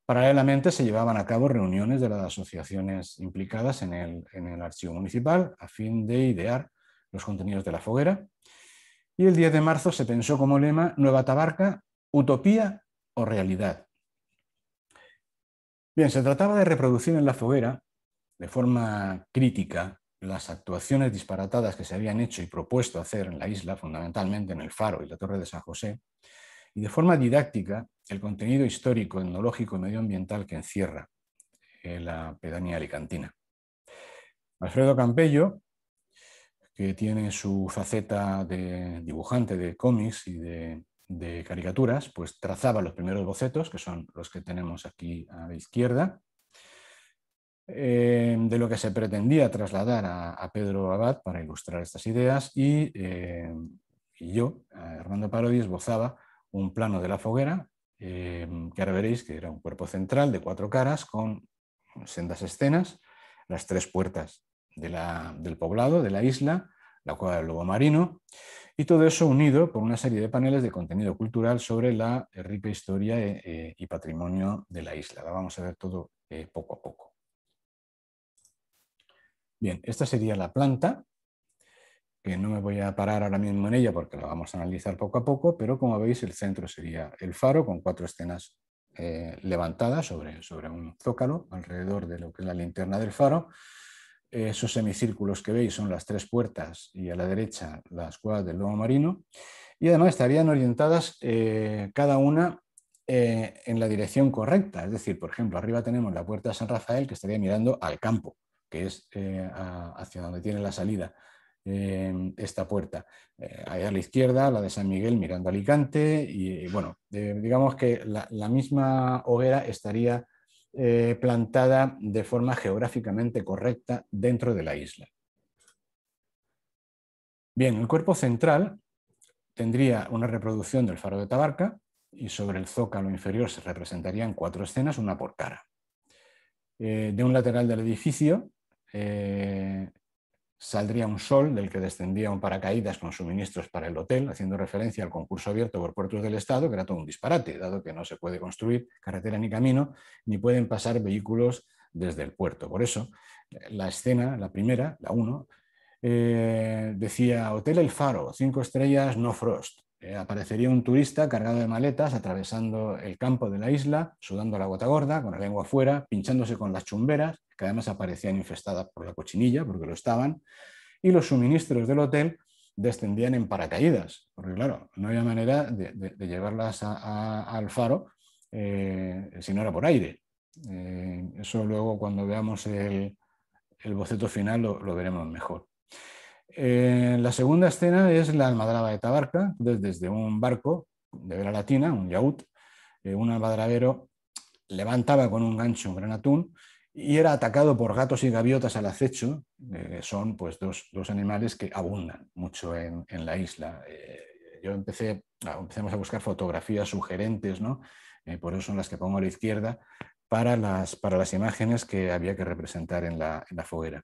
[SPEAKER 1] Paralelamente, se llevaban a cabo reuniones de las asociaciones implicadas en el, archivo municipal a fin de idear los contenidos de la foguera. Y el 10 de marzo se pensó como lema Nueva Tabarca, utopía o realidad. Bien, se trataba de reproducir en la foguera, de forma crítica, las actuaciones disparatadas que se habían hecho y propuesto hacer en la isla, fundamentalmente en el Faro y la Torre de San José, y de forma didáctica el contenido histórico, etnológico y medioambiental que encierra eh, la pedanía alicantina. Alfredo Campello, que tiene su faceta de dibujante de cómics y de, de caricaturas, pues trazaba los primeros bocetos, que son los que tenemos aquí a la izquierda, Em, de lo que se pretendía trasladar a, Pedro Abad para ilustrar estas ideas y, em, y yo, eh, Hernando Parodi, esbozaba un plano de la foguera, em, que ahora veréis que era un cuerpo central de cuatro caras con sendas escenas, las tres puertas del poblado, de la isla, la cueva del lobo marino, y todo eso unido por una serie de paneles de contenido cultural sobre la rica historia eh, eh, y patrimonio de la isla. La vamos a ver todo poco a poco. Bien, esta sería la planta, que no me voy a parar ahora mismo en ella porque la vamos a analizar poco a poco, pero como veis el centro sería el faro con cuatro escenas eh, levantadas sobre, un zócalo alrededor de lo que es la linterna del faro. Esos semicírculos que veis son las tres puertas y a la derecha las escuadra del lobo marino. Y además estarían orientadas eh, cada una eh, en la dirección correcta. Es decir, por ejemplo, arriba tenemos la puerta de San Rafael que estaría mirando al campo que es eh, hacia donde tiene la salida eh, esta puerta. Eh, ahí a la izquierda, la de San Miguel mirando Alicante y, bueno, digamos que la, misma hoguera estaría plantada de forma geográficamente correcta dentro de la isla. Bien, el cuerpo central tendría una reproducción del faro de Tabarca y sobre el zócalo inferior se representarían cuatro escenas, una por cara. de un lateral del edificio eh, saldría un sol del que descendía un paracaídas con suministros para el hotel, haciendo referencia al concurso abierto por puertos del Estado, que era todo un disparate, dado que no se puede construir carretera ni camino, ni pueden pasar vehículos desde el puerto. Por eso, la escena, la primera, la 1, eh, decía Hotel El Faro, cinco estrellas, no frost. Eh, aparecería un turista cargado de maletas atravesando el campo de la isla, sudando la gota gorda, con la lengua afuera, pinchándose con las chumberas, que además aparecían infestadas por la cochinilla, porque lo estaban, y los suministros del hotel descendían en paracaídas, porque claro, no había manera de, llevarlas al faro eh, si no era por aire. Eh, eso luego cuando veamos el, boceto final lo veremos mejor. Eh, la segunda escena es la almadraba de Tabarca, desde un barco de vela latina, un yaut, eh, un almadrabero levantaba con un gancho un gran atún y era atacado por gatos y gaviotas al acecho, que eh, son pues dos, animales que abundan mucho en, la isla. yo empecé, a buscar fotografías sugerentes, ¿no? por eso son las que pongo a la izquierda, para las, para las imágenes que había que representar en la foguera.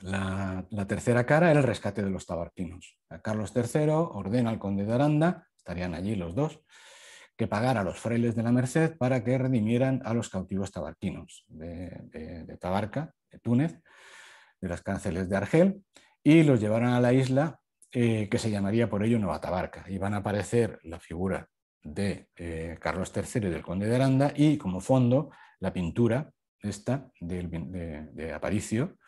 [SPEAKER 1] La, tercera cara era el rescate de los tabarquinos. Carlos III ordena al conde de Aranda, estarían allí los dos, que pagara a los frailes de la Merced para que redimieran a los cautivos tabarquinos de, Tabarca, de Túnez, de las cárceles de Argel, y los llevaran a la isla eh, que se llamaría por ello Nueva Tabarca. Y van a aparecer la figura de eh, Carlos III y del conde de Aranda y como fondo la pintura esta de Aparicio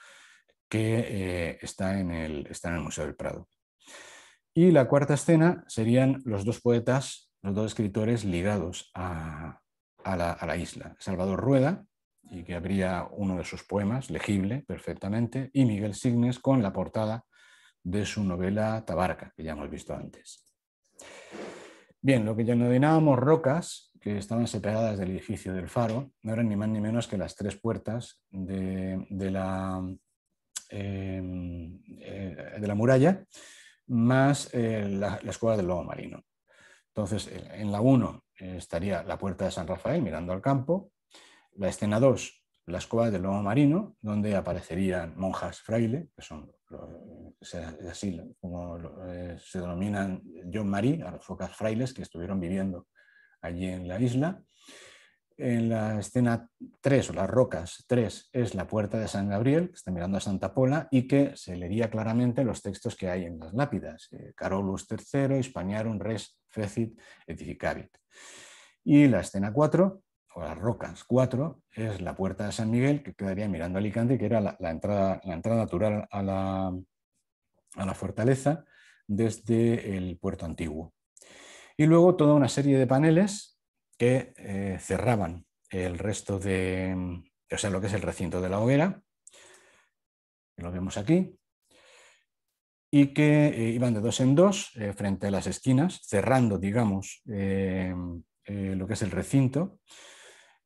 [SPEAKER 1] que eh, está, en el, está en el Museo del Prado. Y la cuarta escena serían los dos poetas, los dos escritores ligados a, la, isla. Salvador Rueda, y que habría uno de sus poemas, legible perfectamente, y Miguel Signes con la portada de su novela Tabarca, que ya hemos visto antes. Bien, lo que denominábamos rocas, que estaban separadas del edificio del faro, no eran ni más ni menos que las tres puertas de la, Em, eh, de la muralla, más eh, la, la, del lobo marino. Entonces, en la 1 eh, estaría la puerta de San Rafael mirando al campo, la escena 2, la escuela del lobo marino, donde aparecerían monjas frailes, que son así como se denominan John Marie, las focas frailes que estuvieron viviendo allí en la isla, en la escena 3, o las rocas 3, es la puerta de San Gabriel, que está mirando a Santa Pola, y que se leería claramente los textos que hay en las lápidas. Eh, Carolus III, Hispaniarum, Res, Fecit, Edificavit. Y la escena 4, o las rocas 4, es la puerta de San Miguel, que quedaría mirando a Alicante, que era la, entrada, la entrada, natural a la, a la fortaleza desde el puerto antiguo. Y luego toda una serie de paneles que eh, cerraban el resto de, o sea, lo que es el recinto de la hoguera, que lo vemos aquí, y que eh, iban de dos en dos eh, frente a las esquinas, cerrando, digamos, lo que es el recinto.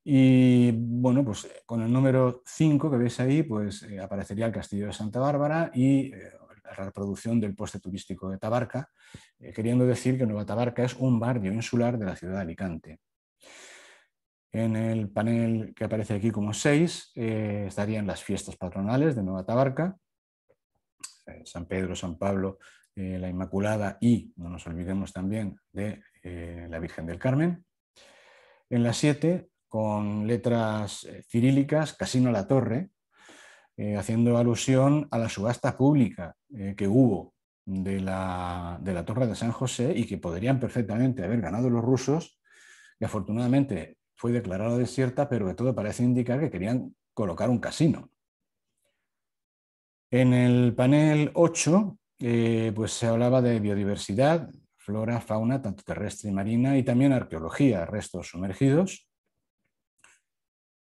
[SPEAKER 1] Y bueno, pues con el número 5 que veis ahí, pues aparecería el Castillo de Santa Bárbara y la reproducción del poste turístico de Tabarca, queriendo decir que Nueva Tabarca es un barrio insular de la ciudad de Alicante. En el panel que aparece aquí como seis eh, estarían las fiestas patronales de Nueva Tabarca, eh, San Pedro, San Pablo, eh, la Inmaculada y, no nos olvidemos también, de la Virgen del Carmen. En las siete con letras cirílicas, Casino La Torre, haciendo alusión a la subasta pública que hubo de la, de la Torre de San José y que podrían perfectamente haber ganado los rusos, y afortunadamente fue declarada desierta, pero de todo parece indicar que querían colocar un casino. En el panel 8, eh, pues se hablaba de biodiversidad, flora, fauna, tanto terrestre y marina, y también arqueología, restos sumergidos.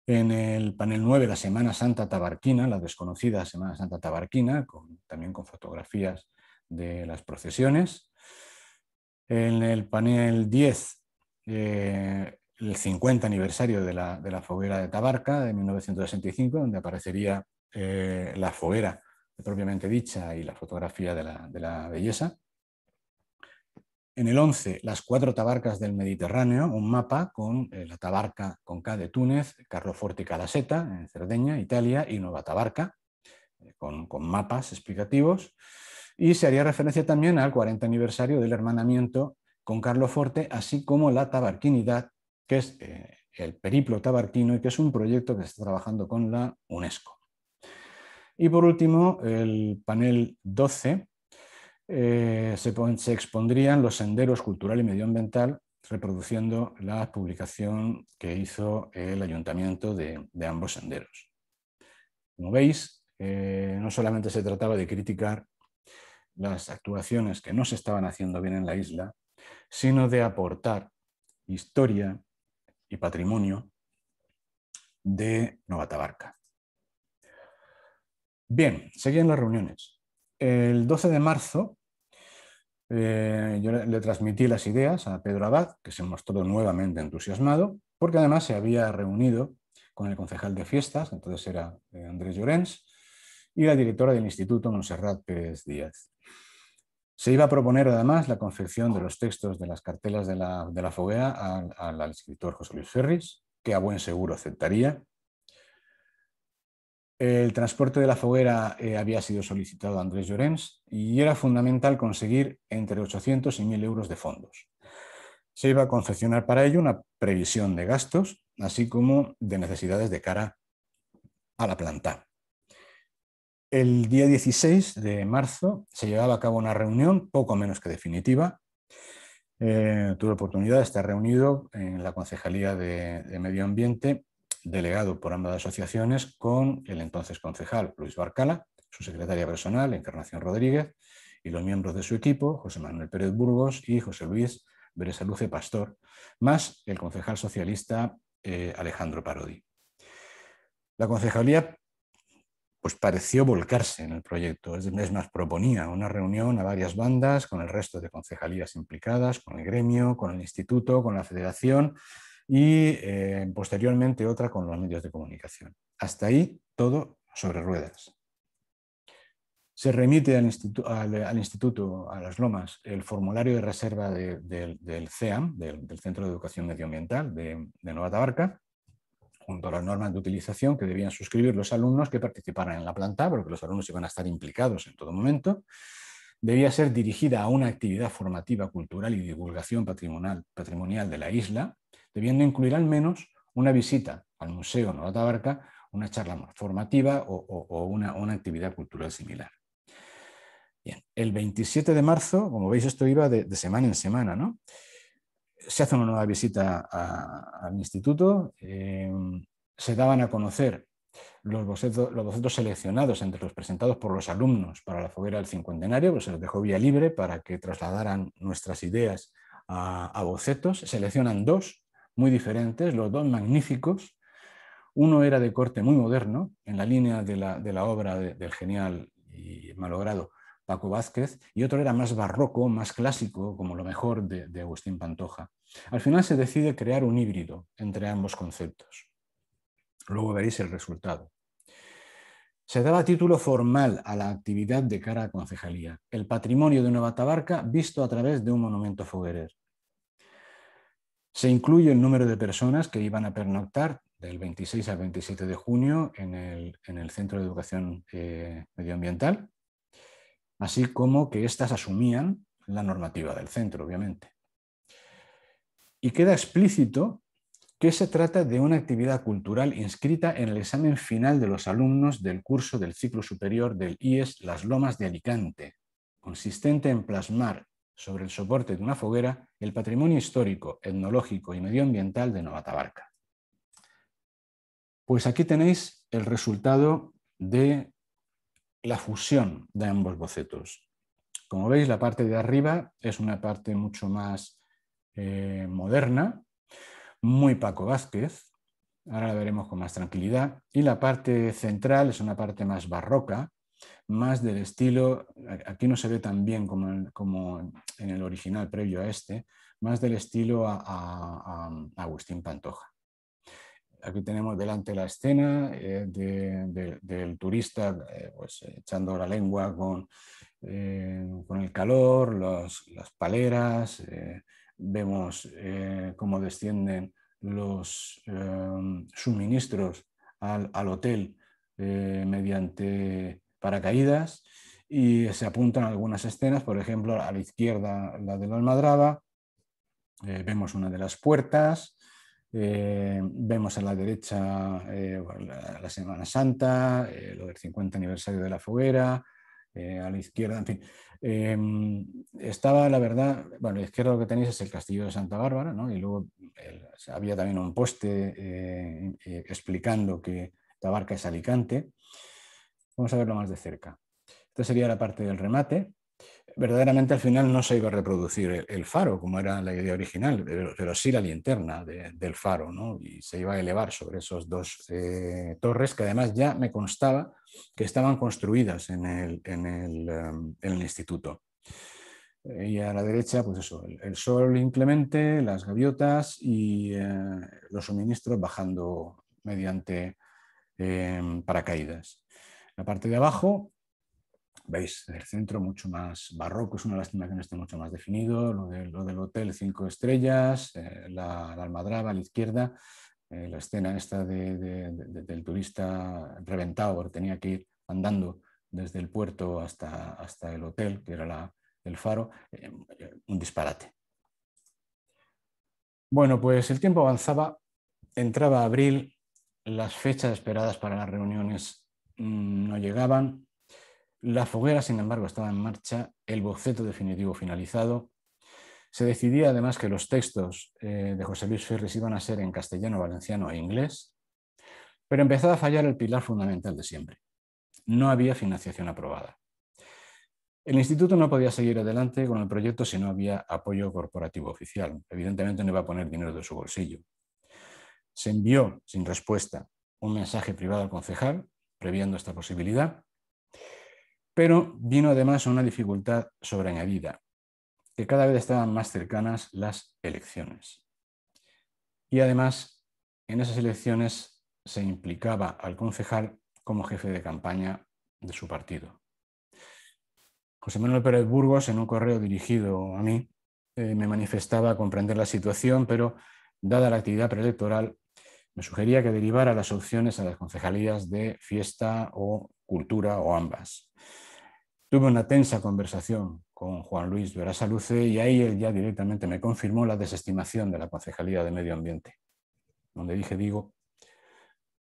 [SPEAKER 1] En el panel 9, la Semana Santa Tabarquina, la desconocida Semana Santa Tabarquina, también con fotografías de las procesiones. En el panel 10, el 50 aniversario de la, de foguera de Tabarca de 1965, donde aparecería eh, la foguera propiamente dicha y la fotografía de la, belleza. En el 11, las cuatro tabarcas del Mediterráneo, un mapa con eh, la tabarca con K de Túnez, Carloforte y Calaseta, en Cerdeña, Italia, y Nueva Tabarca, eh, con, mapas explicativos. Y se haría referencia también al 40 aniversario del hermanamiento con Carloforte, así como la tabarquinidad que es eh, el periplo tabarquino y que es un proyecto que se está trabajando con la UNESCO. Y por último, el panel 12, eh, se, expondrían los senderos cultural y medioambiental, reproduciendo la publicación que hizo el ayuntamiento de, ambos senderos. Como veis, eh, no solamente se trataba de criticar las actuaciones que no se estaban haciendo bien en la isla, sino de aportar historia, y Patrimonio de Novatabarca. Bien, seguían las reuniones. El 12 de marzo eh, yo le, transmití las ideas a Pedro Abad, que se mostró nuevamente entusiasmado, porque además se había reunido con el concejal de fiestas, entonces era eh, Andrés Llorens, y la directora del Instituto Monserrat Pérez Díaz. Se iba a proponer además la confección de los textos de las cartelas de la, foguea al, escritor José Luis Ferris, que a buen seguro aceptaría. El transporte de la foguera eh, había sido solicitado a Andrés Llorens y era fundamental conseguir entre 800 y 1.000 euros de fondos. Se iba a confeccionar para ello una previsión de gastos, así como de necesidades de cara a la planta. El día 16 de marzo se llevaba a cabo una reunión poco menos que definitiva. Eh, tuve la oportunidad de estar reunido en la Concejalía de, Medio Ambiente, delegado por ambas asociaciones, con el entonces concejal Luis Barcala, su secretaria personal, Encarnación Rodríguez, y los miembros de su equipo, José Manuel Pérez Burgos y José Luis Beresaluce Pastor, más el concejal socialista eh, Alejandro Parodi. La concejalía pues pareció volcarse en el proyecto. Es más, proponía una reunión a varias bandas con el resto de concejalías implicadas, con el gremio, con el instituto, con la federación y eh, posteriormente otra con los medios de comunicación. Hasta ahí todo sobre ruedas. Se remite al, al, instituto, a las lomas, el formulario de reserva del CEAM, del, Centro de Educación Medioambiental de Nueva Tabarca, junto a las normas de utilización que debían suscribir los alumnos que participaran en la planta, porque los alumnos iban a estar implicados en todo momento, debía ser dirigida a una actividad formativa, cultural y divulgación patrimonial, patrimonial de la isla, debiendo incluir al menos una visita al Museo Tabarca, una charla formativa o, una, una, actividad cultural similar. Bien, el 27 de marzo, como veis, esto iba de, de semana en semana, ¿no? se hace una nueva visita al instituto, eh, se daban a conocer los bocetos, los seleccionados entre los presentados por los alumnos para la foguera del cincuentenario, pues se los dejó vía libre para que trasladaran nuestras ideas a, a bocetos. Seleccionan dos muy diferentes, los dos magníficos. Uno era de corte muy moderno, en la línea de la, obra del genial y malogrado Paco Vázquez, y otro era más barroco, más clásico, como lo mejor de, Agustín Pantoja. Al final se decide crear un híbrido entre ambos conceptos. Luego veréis el resultado. Se daba título formal a la actividad de cara a concejalía, el patrimonio de Nueva Tabarca visto a través de un monumento foguerero. Se incluye el número de personas que iban a pernoctar del 26 al 27 de junio en el, Centro de Educación eh, Medioambiental así como que éstas asumían la normativa del centro, obviamente. Y queda explícito que se trata de una actividad cultural inscrita en el examen final de los alumnos del curso del ciclo superior del IES Las Lomas de Alicante, consistente en plasmar sobre el soporte de una foguera el patrimonio histórico, etnológico y medioambiental de Novatabarca. Pues aquí tenéis el resultado de la fusión de ambos bocetos. Como veis, la parte de arriba es una parte mucho más eh, moderna, muy Paco Vázquez, ahora la veremos con más tranquilidad, y la parte central es una parte más barroca, más del estilo, aquí no se ve tan bien como en, el original previo a este, más del estilo a Agustín Pantoja. Aquí tenemos delante la escena eh, del turista eh, pues, echando la lengua con, eh, el calor, las paleras, vemos cómo descienden los em, suministros al, al hotel mediante paracaídas y se apuntan algunas escenas, por ejemplo, a la izquierda la de la almadraba, vemos una de las puertas, eh, vemos a la derecha eh, la, Semana Santa, eh, lo del 50 aniversario de la foguera, a la izquierda, en fin. Em, estaba, la verdad, bueno, a la izquierda lo que tenéis es el castillo de Santa Bárbara, Y luego había también un poste explicando que la barca es Alicante. Vamos a verlo más de cerca. Esta sería la parte del remate verdaderamente al final no se iba a reproducir el, faro como era la idea original, pero, sí la linterna del faro, ¿no? Y se iba a elevar sobre esos dos eh, torres que además ya me constaba que estaban construidas en el, em, instituto. Y a la derecha, pues eso, el, sol inclemente, las gaviotas y eh, los suministros bajando mediante em, paracaídas. La parte de abajo, veis el centro mucho más barroco, es una lástima que no esté mucho más definido, lo, del hotel cinco estrellas, eh, la, almadraba a la izquierda, eh, la escena esta del turista reventado tenía que ir andando desde el puerto hasta, el hotel, que era el faro, eh, un disparate. Bueno, pues el tiempo avanzaba, entraba abril, las fechas esperadas para las reuniones mm, no llegaban, la foguera, sin embargo, estaba en marcha, el boceto definitivo finalizado. Se decidía además que los textos eh, de José Luis Ferris iban a ser en castellano, valenciano e inglés, pero empezaba a fallar el pilar fundamental de siempre. No había financiación aprobada. El instituto no podía seguir adelante con el proyecto si no había apoyo corporativo oficial. Evidentemente no iba a poner dinero de su bolsillo. Se envió, sin respuesta, un mensaje privado al concejal, previendo esta posibilidad, pero vino además una dificultad sobreañadida, que cada vez estaban más cercanas las elecciones. Y además, en esas elecciones se implicaba al concejal como jefe de campaña de su partido. José Manuel Pérez Burgos, en un correo dirigido a mí, eh, me manifestaba comprender la situación, pero dada la actividad preelectoral, me sugería que derivara las opciones a las concejalías de fiesta o cultura o ambas. Tuve una tensa conversación con Juan Luis Verasaluce y ahí él ya directamente me confirmó la desestimación de la Concejalía de Medio Ambiente, donde dije digo,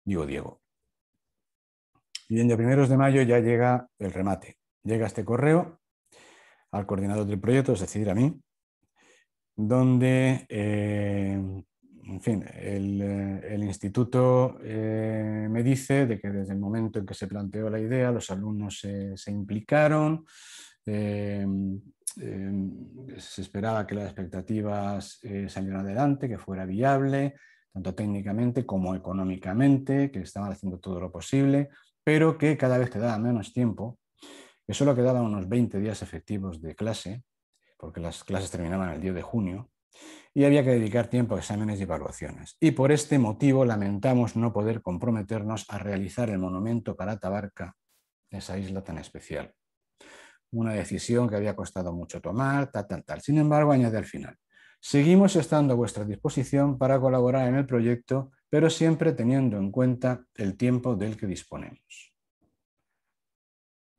[SPEAKER 1] digo Diego. Y en los primeros de mayo ya llega el remate. Llega este correo al coordinador del proyecto, es decir, a mí, donde eh, en fin, el, eh, instituto eh, me dice de que desde el momento en que se planteó la idea, los alumnos se, implicaron, em, em, se esperaba que las expectativas eh, salieran adelante, que fuera viable, tanto técnicamente como económicamente, que estaban haciendo todo lo posible, pero que cada vez quedaba menos tiempo, que solo quedaban unos 20 días efectivos de clase, porque las clases terminaban el día de junio, y había que dedicar tiempo a exámenes y evaluaciones. Y por este motivo lamentamos no poder comprometernos a realizar el monumento para Tabarca, esa isla tan especial. Una decisión que había costado mucho tomar, tal, tal, tal. Sin embargo, añade al final, seguimos estando a vuestra disposición para colaborar en el proyecto, pero siempre teniendo en cuenta el tiempo del que disponemos.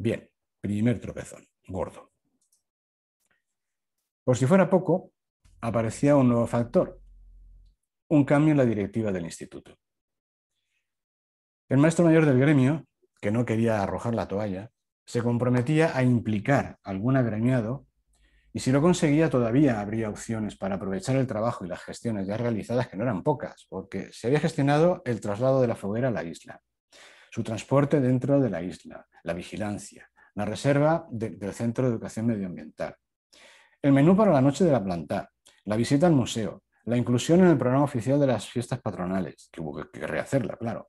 [SPEAKER 1] Bien, primer tropezón, gordo. Por si fuera poco, aparecía un nuevo factor, un cambio en la directiva del instituto. El maestro mayor del gremio, que no quería arrojar la toalla, se comprometía a implicar algún agremiado y si lo conseguía todavía habría opciones para aprovechar el trabajo y las gestiones ya realizadas, que no eran pocas, porque se había gestionado el traslado de la foguera a la isla, su transporte dentro de la isla, la vigilancia, la reserva del Centro de Educación Medioambiental, el menú para la noche de la planta, la visita al museo, la inclusión en el programa oficial de las fiestas patronales, que hubo que rehacerla, claro.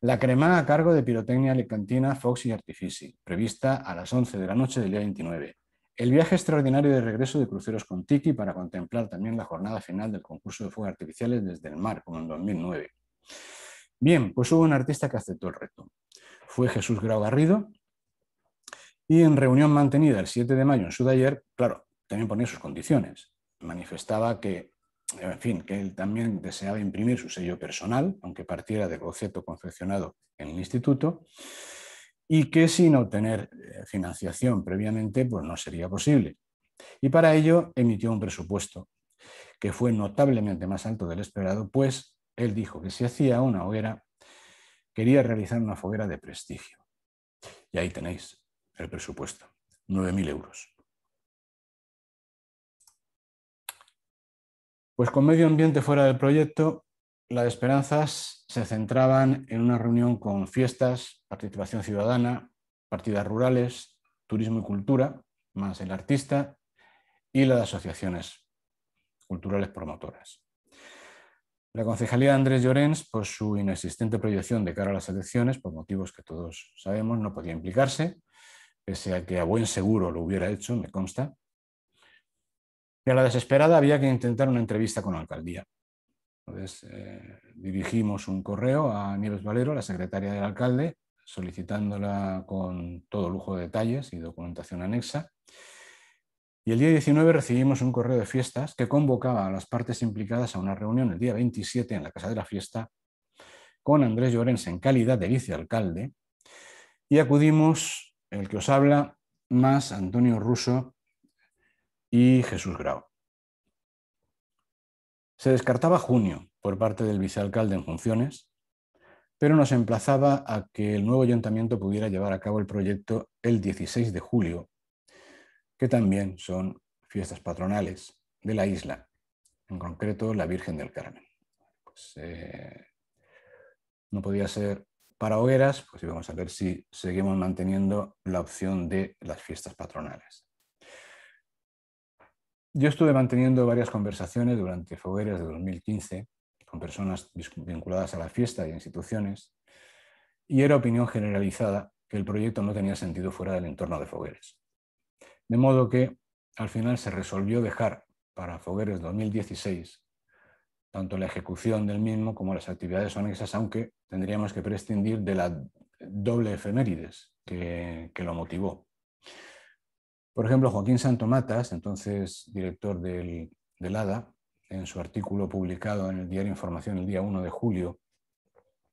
[SPEAKER 1] La cremada a cargo de Pirotecnia Alicantina, Fox y Artifici, prevista a las 11 de la noche del día 29. El viaje extraordinario de regreso de cruceros con Tiki para contemplar también la jornada final del concurso de fuegos artificiales desde el mar, como en 2009. Bien, pues hubo un artista que aceptó el reto. Fue Jesús Grau Garrido y en reunión mantenida el 7 de mayo en su taller, claro, también ponía sus condiciones manifestaba que, en fin, que él también deseaba imprimir su sello personal, aunque partiera del boceto confeccionado en el instituto, y que sin obtener eh, financiación previamente pues no sería posible. Y para ello emitió un presupuesto que fue notablemente más alto del esperado, pues él dijo que si hacía una hoguera, quería realizar una foguera de prestigio. Y ahí tenéis el presupuesto, 9.000 euros. Pues con medio ambiente fuera del proyecto, las esperanzas se centraban en una reunión con fiestas, participación ciudadana, partidas rurales, turismo y cultura, más el artista y las asociaciones culturales promotoras. La concejalía de Andrés Llorens, por su inexistente proyección de cara a las elecciones, por motivos que todos sabemos, no podía implicarse, pese a que a buen seguro lo hubiera hecho, me consta, y a la desesperada había que intentar una entrevista con la alcaldía. Entonces eh, dirigimos un correo a Nieves Valero, la secretaria del alcalde, solicitándola con todo lujo de detalles y documentación anexa. Y el día 19 recibimos un correo de fiestas que convocaba a las partes implicadas a una reunión el día 27 en la Casa de la Fiesta con Andrés Llorens en calidad de vicealcalde. Y acudimos, el que os habla, más Antonio Russo, y Jesús Grau. Se descartaba junio por parte del vicealcalde en funciones, pero nos emplazaba a que el nuevo ayuntamiento pudiera llevar a cabo el proyecto el 16 de julio, que también son fiestas patronales de la isla, en concreto la Virgen del Carmen. Pues, eh, no podía ser para hogueras, pues íbamos a ver si seguimos manteniendo la opción de las fiestas patronales. Yo estuve manteniendo varias conversaciones durante Fogueres de 2015 con personas vinculadas a la fiesta y a instituciones, y era opinión generalizada que el proyecto no tenía sentido fuera del entorno de fogueres. De modo que al final se resolvió dejar para Fogueres 2016 tanto la ejecución del mismo como las actividades anexas, aunque tendríamos que prescindir de la doble efemérides que lo motivó. Por ejemplo, Joaquín Santomatas, entonces director del, del ADA, en su artículo publicado en el diario Información el día 1 de julio,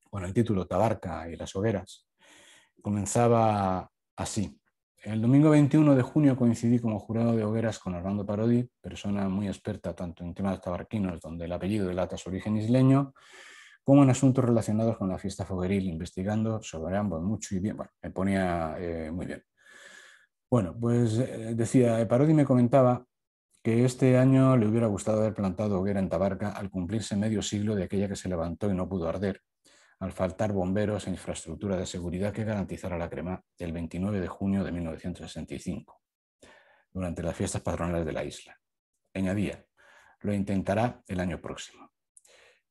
[SPEAKER 1] con el título Tabarca y las hogueras, comenzaba así. El domingo 21 de junio coincidí como jurado de hogueras con Armando Parodi, persona muy experta tanto en temas tabarquinos, donde el apellido delata es origen isleño, como en asuntos relacionados con la fiesta fogueril, investigando sobre ambos mucho y bien. Bueno, me ponía eh, muy bien. Bueno, pues eh, decía, eh, Parodi me comentaba que este año le hubiera gustado haber plantado hoguera en Tabarca al cumplirse medio siglo de aquella que se levantó y no pudo arder, al faltar bomberos e infraestructura de seguridad que garantizara la crema el 29 de junio de 1965, durante las fiestas patronales de la isla. Añadía, lo intentará el año próximo.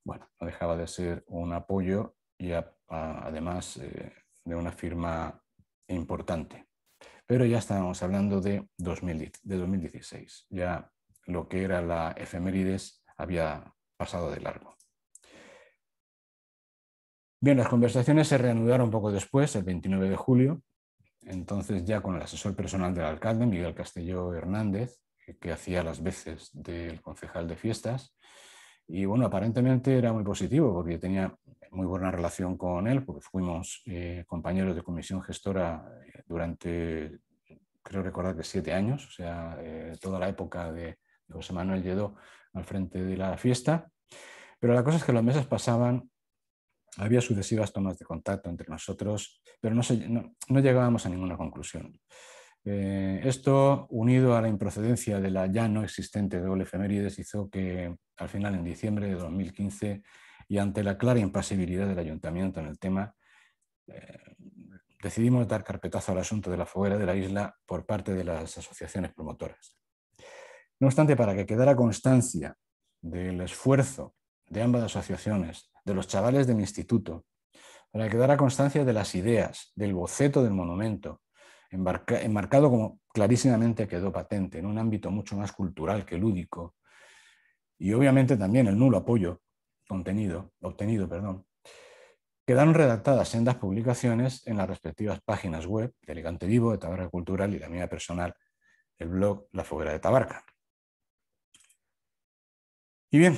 [SPEAKER 1] Bueno, no dejaba de ser un apoyo y además eh, de una firma importante pero ya estábamos hablando de, 2016. Ya lo que era la efemérides había pasado de largo. Bien, las conversaciones se reanudaron poco después, el 29 de julio, entonces ya con el asesor personal del alcalde, Miguel Castillo Hernández, que hacía las veces del concejal de fiestas. Y bueno, aparentemente era muy positivo porque tenía muy buena relación con él, porque fuimos eh, compañeros de comisión gestora eh, durante, creo recordar que siete años, o sea, eh, toda la época de José Manuel Lledó al frente de la fiesta. Pero la cosa es que los meses pasaban, había sucesivas tomas de contacto entre nosotros, pero no, no, llegábamos a ninguna conclusión. esto, unido a la improcedencia de la ya no existente doble efemérides, hizo que al final, en diciembre de 2015, y ante la clara impasibilidad del ayuntamiento en el tema, eh, decidimos dar carpetazo al asunto de la foguera de la isla por parte de las asociaciones promotoras. No obstante, para que quedara constancia del esfuerzo de ambas asociaciones, de los chavales de mi instituto, para que quedara constancia de las ideas, del boceto del monumento, enmarcado como clarísimamente quedó patente en un ámbito mucho más cultural que lúdico, y obviamente también el nulo apoyo contenido, obtenido, perdón, quedaron redactadas en las publicaciones en las respectivas páginas web de Alicante Vivo, de Tabarca Cultural y la mía personal, el blog La Foguera de Tabarca. Y bien,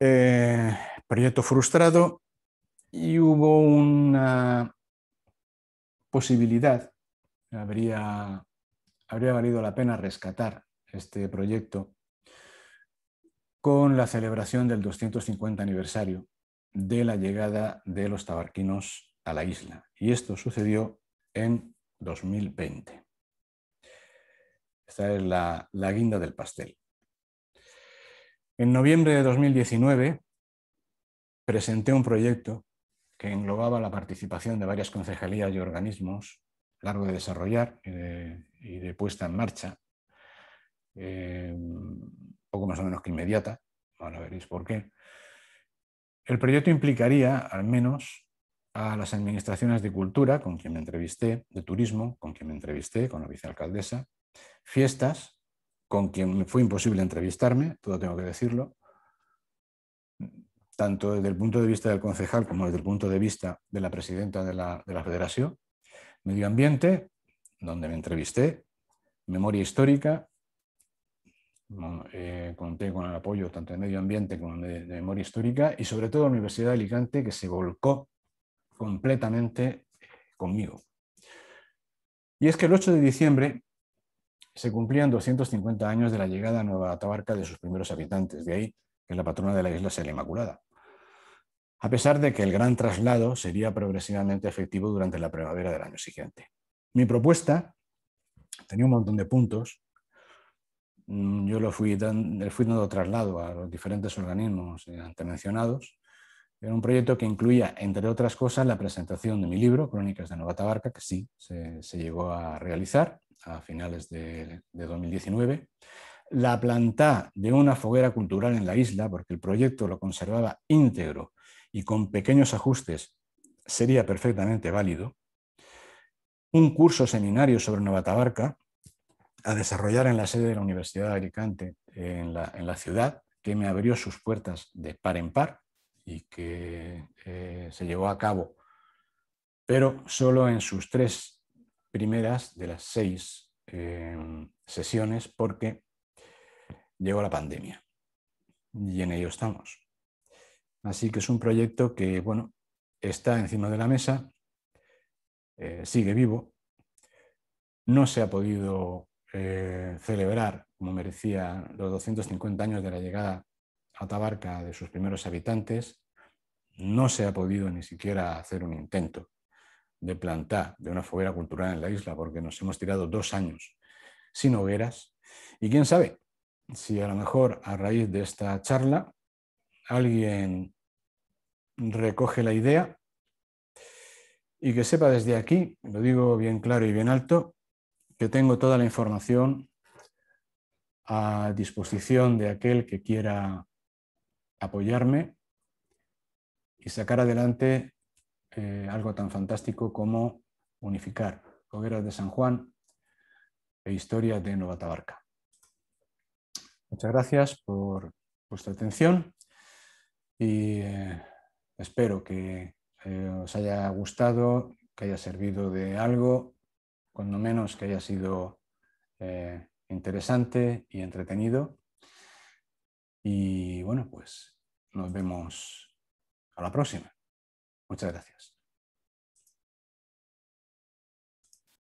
[SPEAKER 1] eh, proyecto frustrado y hubo una posibilidad, habría, habría valido la pena rescatar este proyecto con la celebración del 250 aniversario de la llegada de los tabarquinos a la isla. Y esto sucedió en 2020. Esta es la, la guinda del pastel. En noviembre de 2019 presenté un proyecto que englobaba la participación de varias concejalías y organismos, largo de desarrollar y de, puesta en marcha. Eh, poco más o menos que inmediata, ahora veréis por qué, el proyecto implicaría, al menos, a las administraciones de cultura, con quien me entrevisté, de turismo, con quien me entrevisté, con la vicealcaldesa, fiestas, con quien fue imposible entrevistarme, todo tengo que decirlo, tanto desde el punto de vista del concejal como desde el punto de vista de la presidenta de la, de la federación, medio ambiente, donde me entrevisté, memoria histórica, eh, conté con el apoyo tanto de medio ambiente como de, memoria histórica y sobre todo la Universidad de Alicante que se volcó completamente conmigo. Y es que el 8 de diciembre se cumplían 250 años de la llegada a Nueva Tabarca de sus primeros habitantes, de ahí que la patrona de la isla sea la Inmaculada. A pesar de que el gran traslado sería progresivamente efectivo durante la primavera del año siguiente. Mi propuesta tenía un montón de puntos, Mm, yo lo fui, eh, fui dando traslado a los diferentes organismos eh, antes mencionados. Era un proyecto que incluía, entre otras cosas, la presentación de mi libro, Crónicas de Novatabarca, que sí se, llegó a realizar a finales de, de 2019 la planta de una foguera cultural en la isla, porque el proyecto lo conservaba íntegro y con pequeños ajustes sería perfectamente válido, un curso seminario sobre Novatabarca, a desarrollar en la sede de la Universidad de Alicante, en la, ciudad, que me abrió sus puertas de par en par y que eh, se llevó a cabo, pero solo en sus tres primeras de las seis em, sesiones porque llegó la pandemia y en ello estamos. Así que es un proyecto que, bueno, está encima de la mesa, eh, sigue vivo, no se ha podido eh, celebrar, como merecía, los 250 años de la llegada a Tabarca de sus primeros habitantes, no se ha podido ni siquiera hacer un intento de plantar de una foguera cultural en la isla, porque nos hemos tirado dos años sin hogueras. Y quién sabe si a lo mejor a raíz de esta charla alguien recoge la idea y que sepa desde aquí, lo digo bien claro y bien alto, que tengo toda la información a disposición de aquel que quiera apoyarme y sacar adelante eh, algo tan fantástico como unificar hogueras de San Juan e historia de Nueva Tabarca. Muchas gracias por vuestra atención y eh, espero que eh, os haya gustado, que haya servido de algo cuando menos que haya sido eh, interesante y entretenido. Y bueno, pues nos vemos a la próxima. Muchas gracias.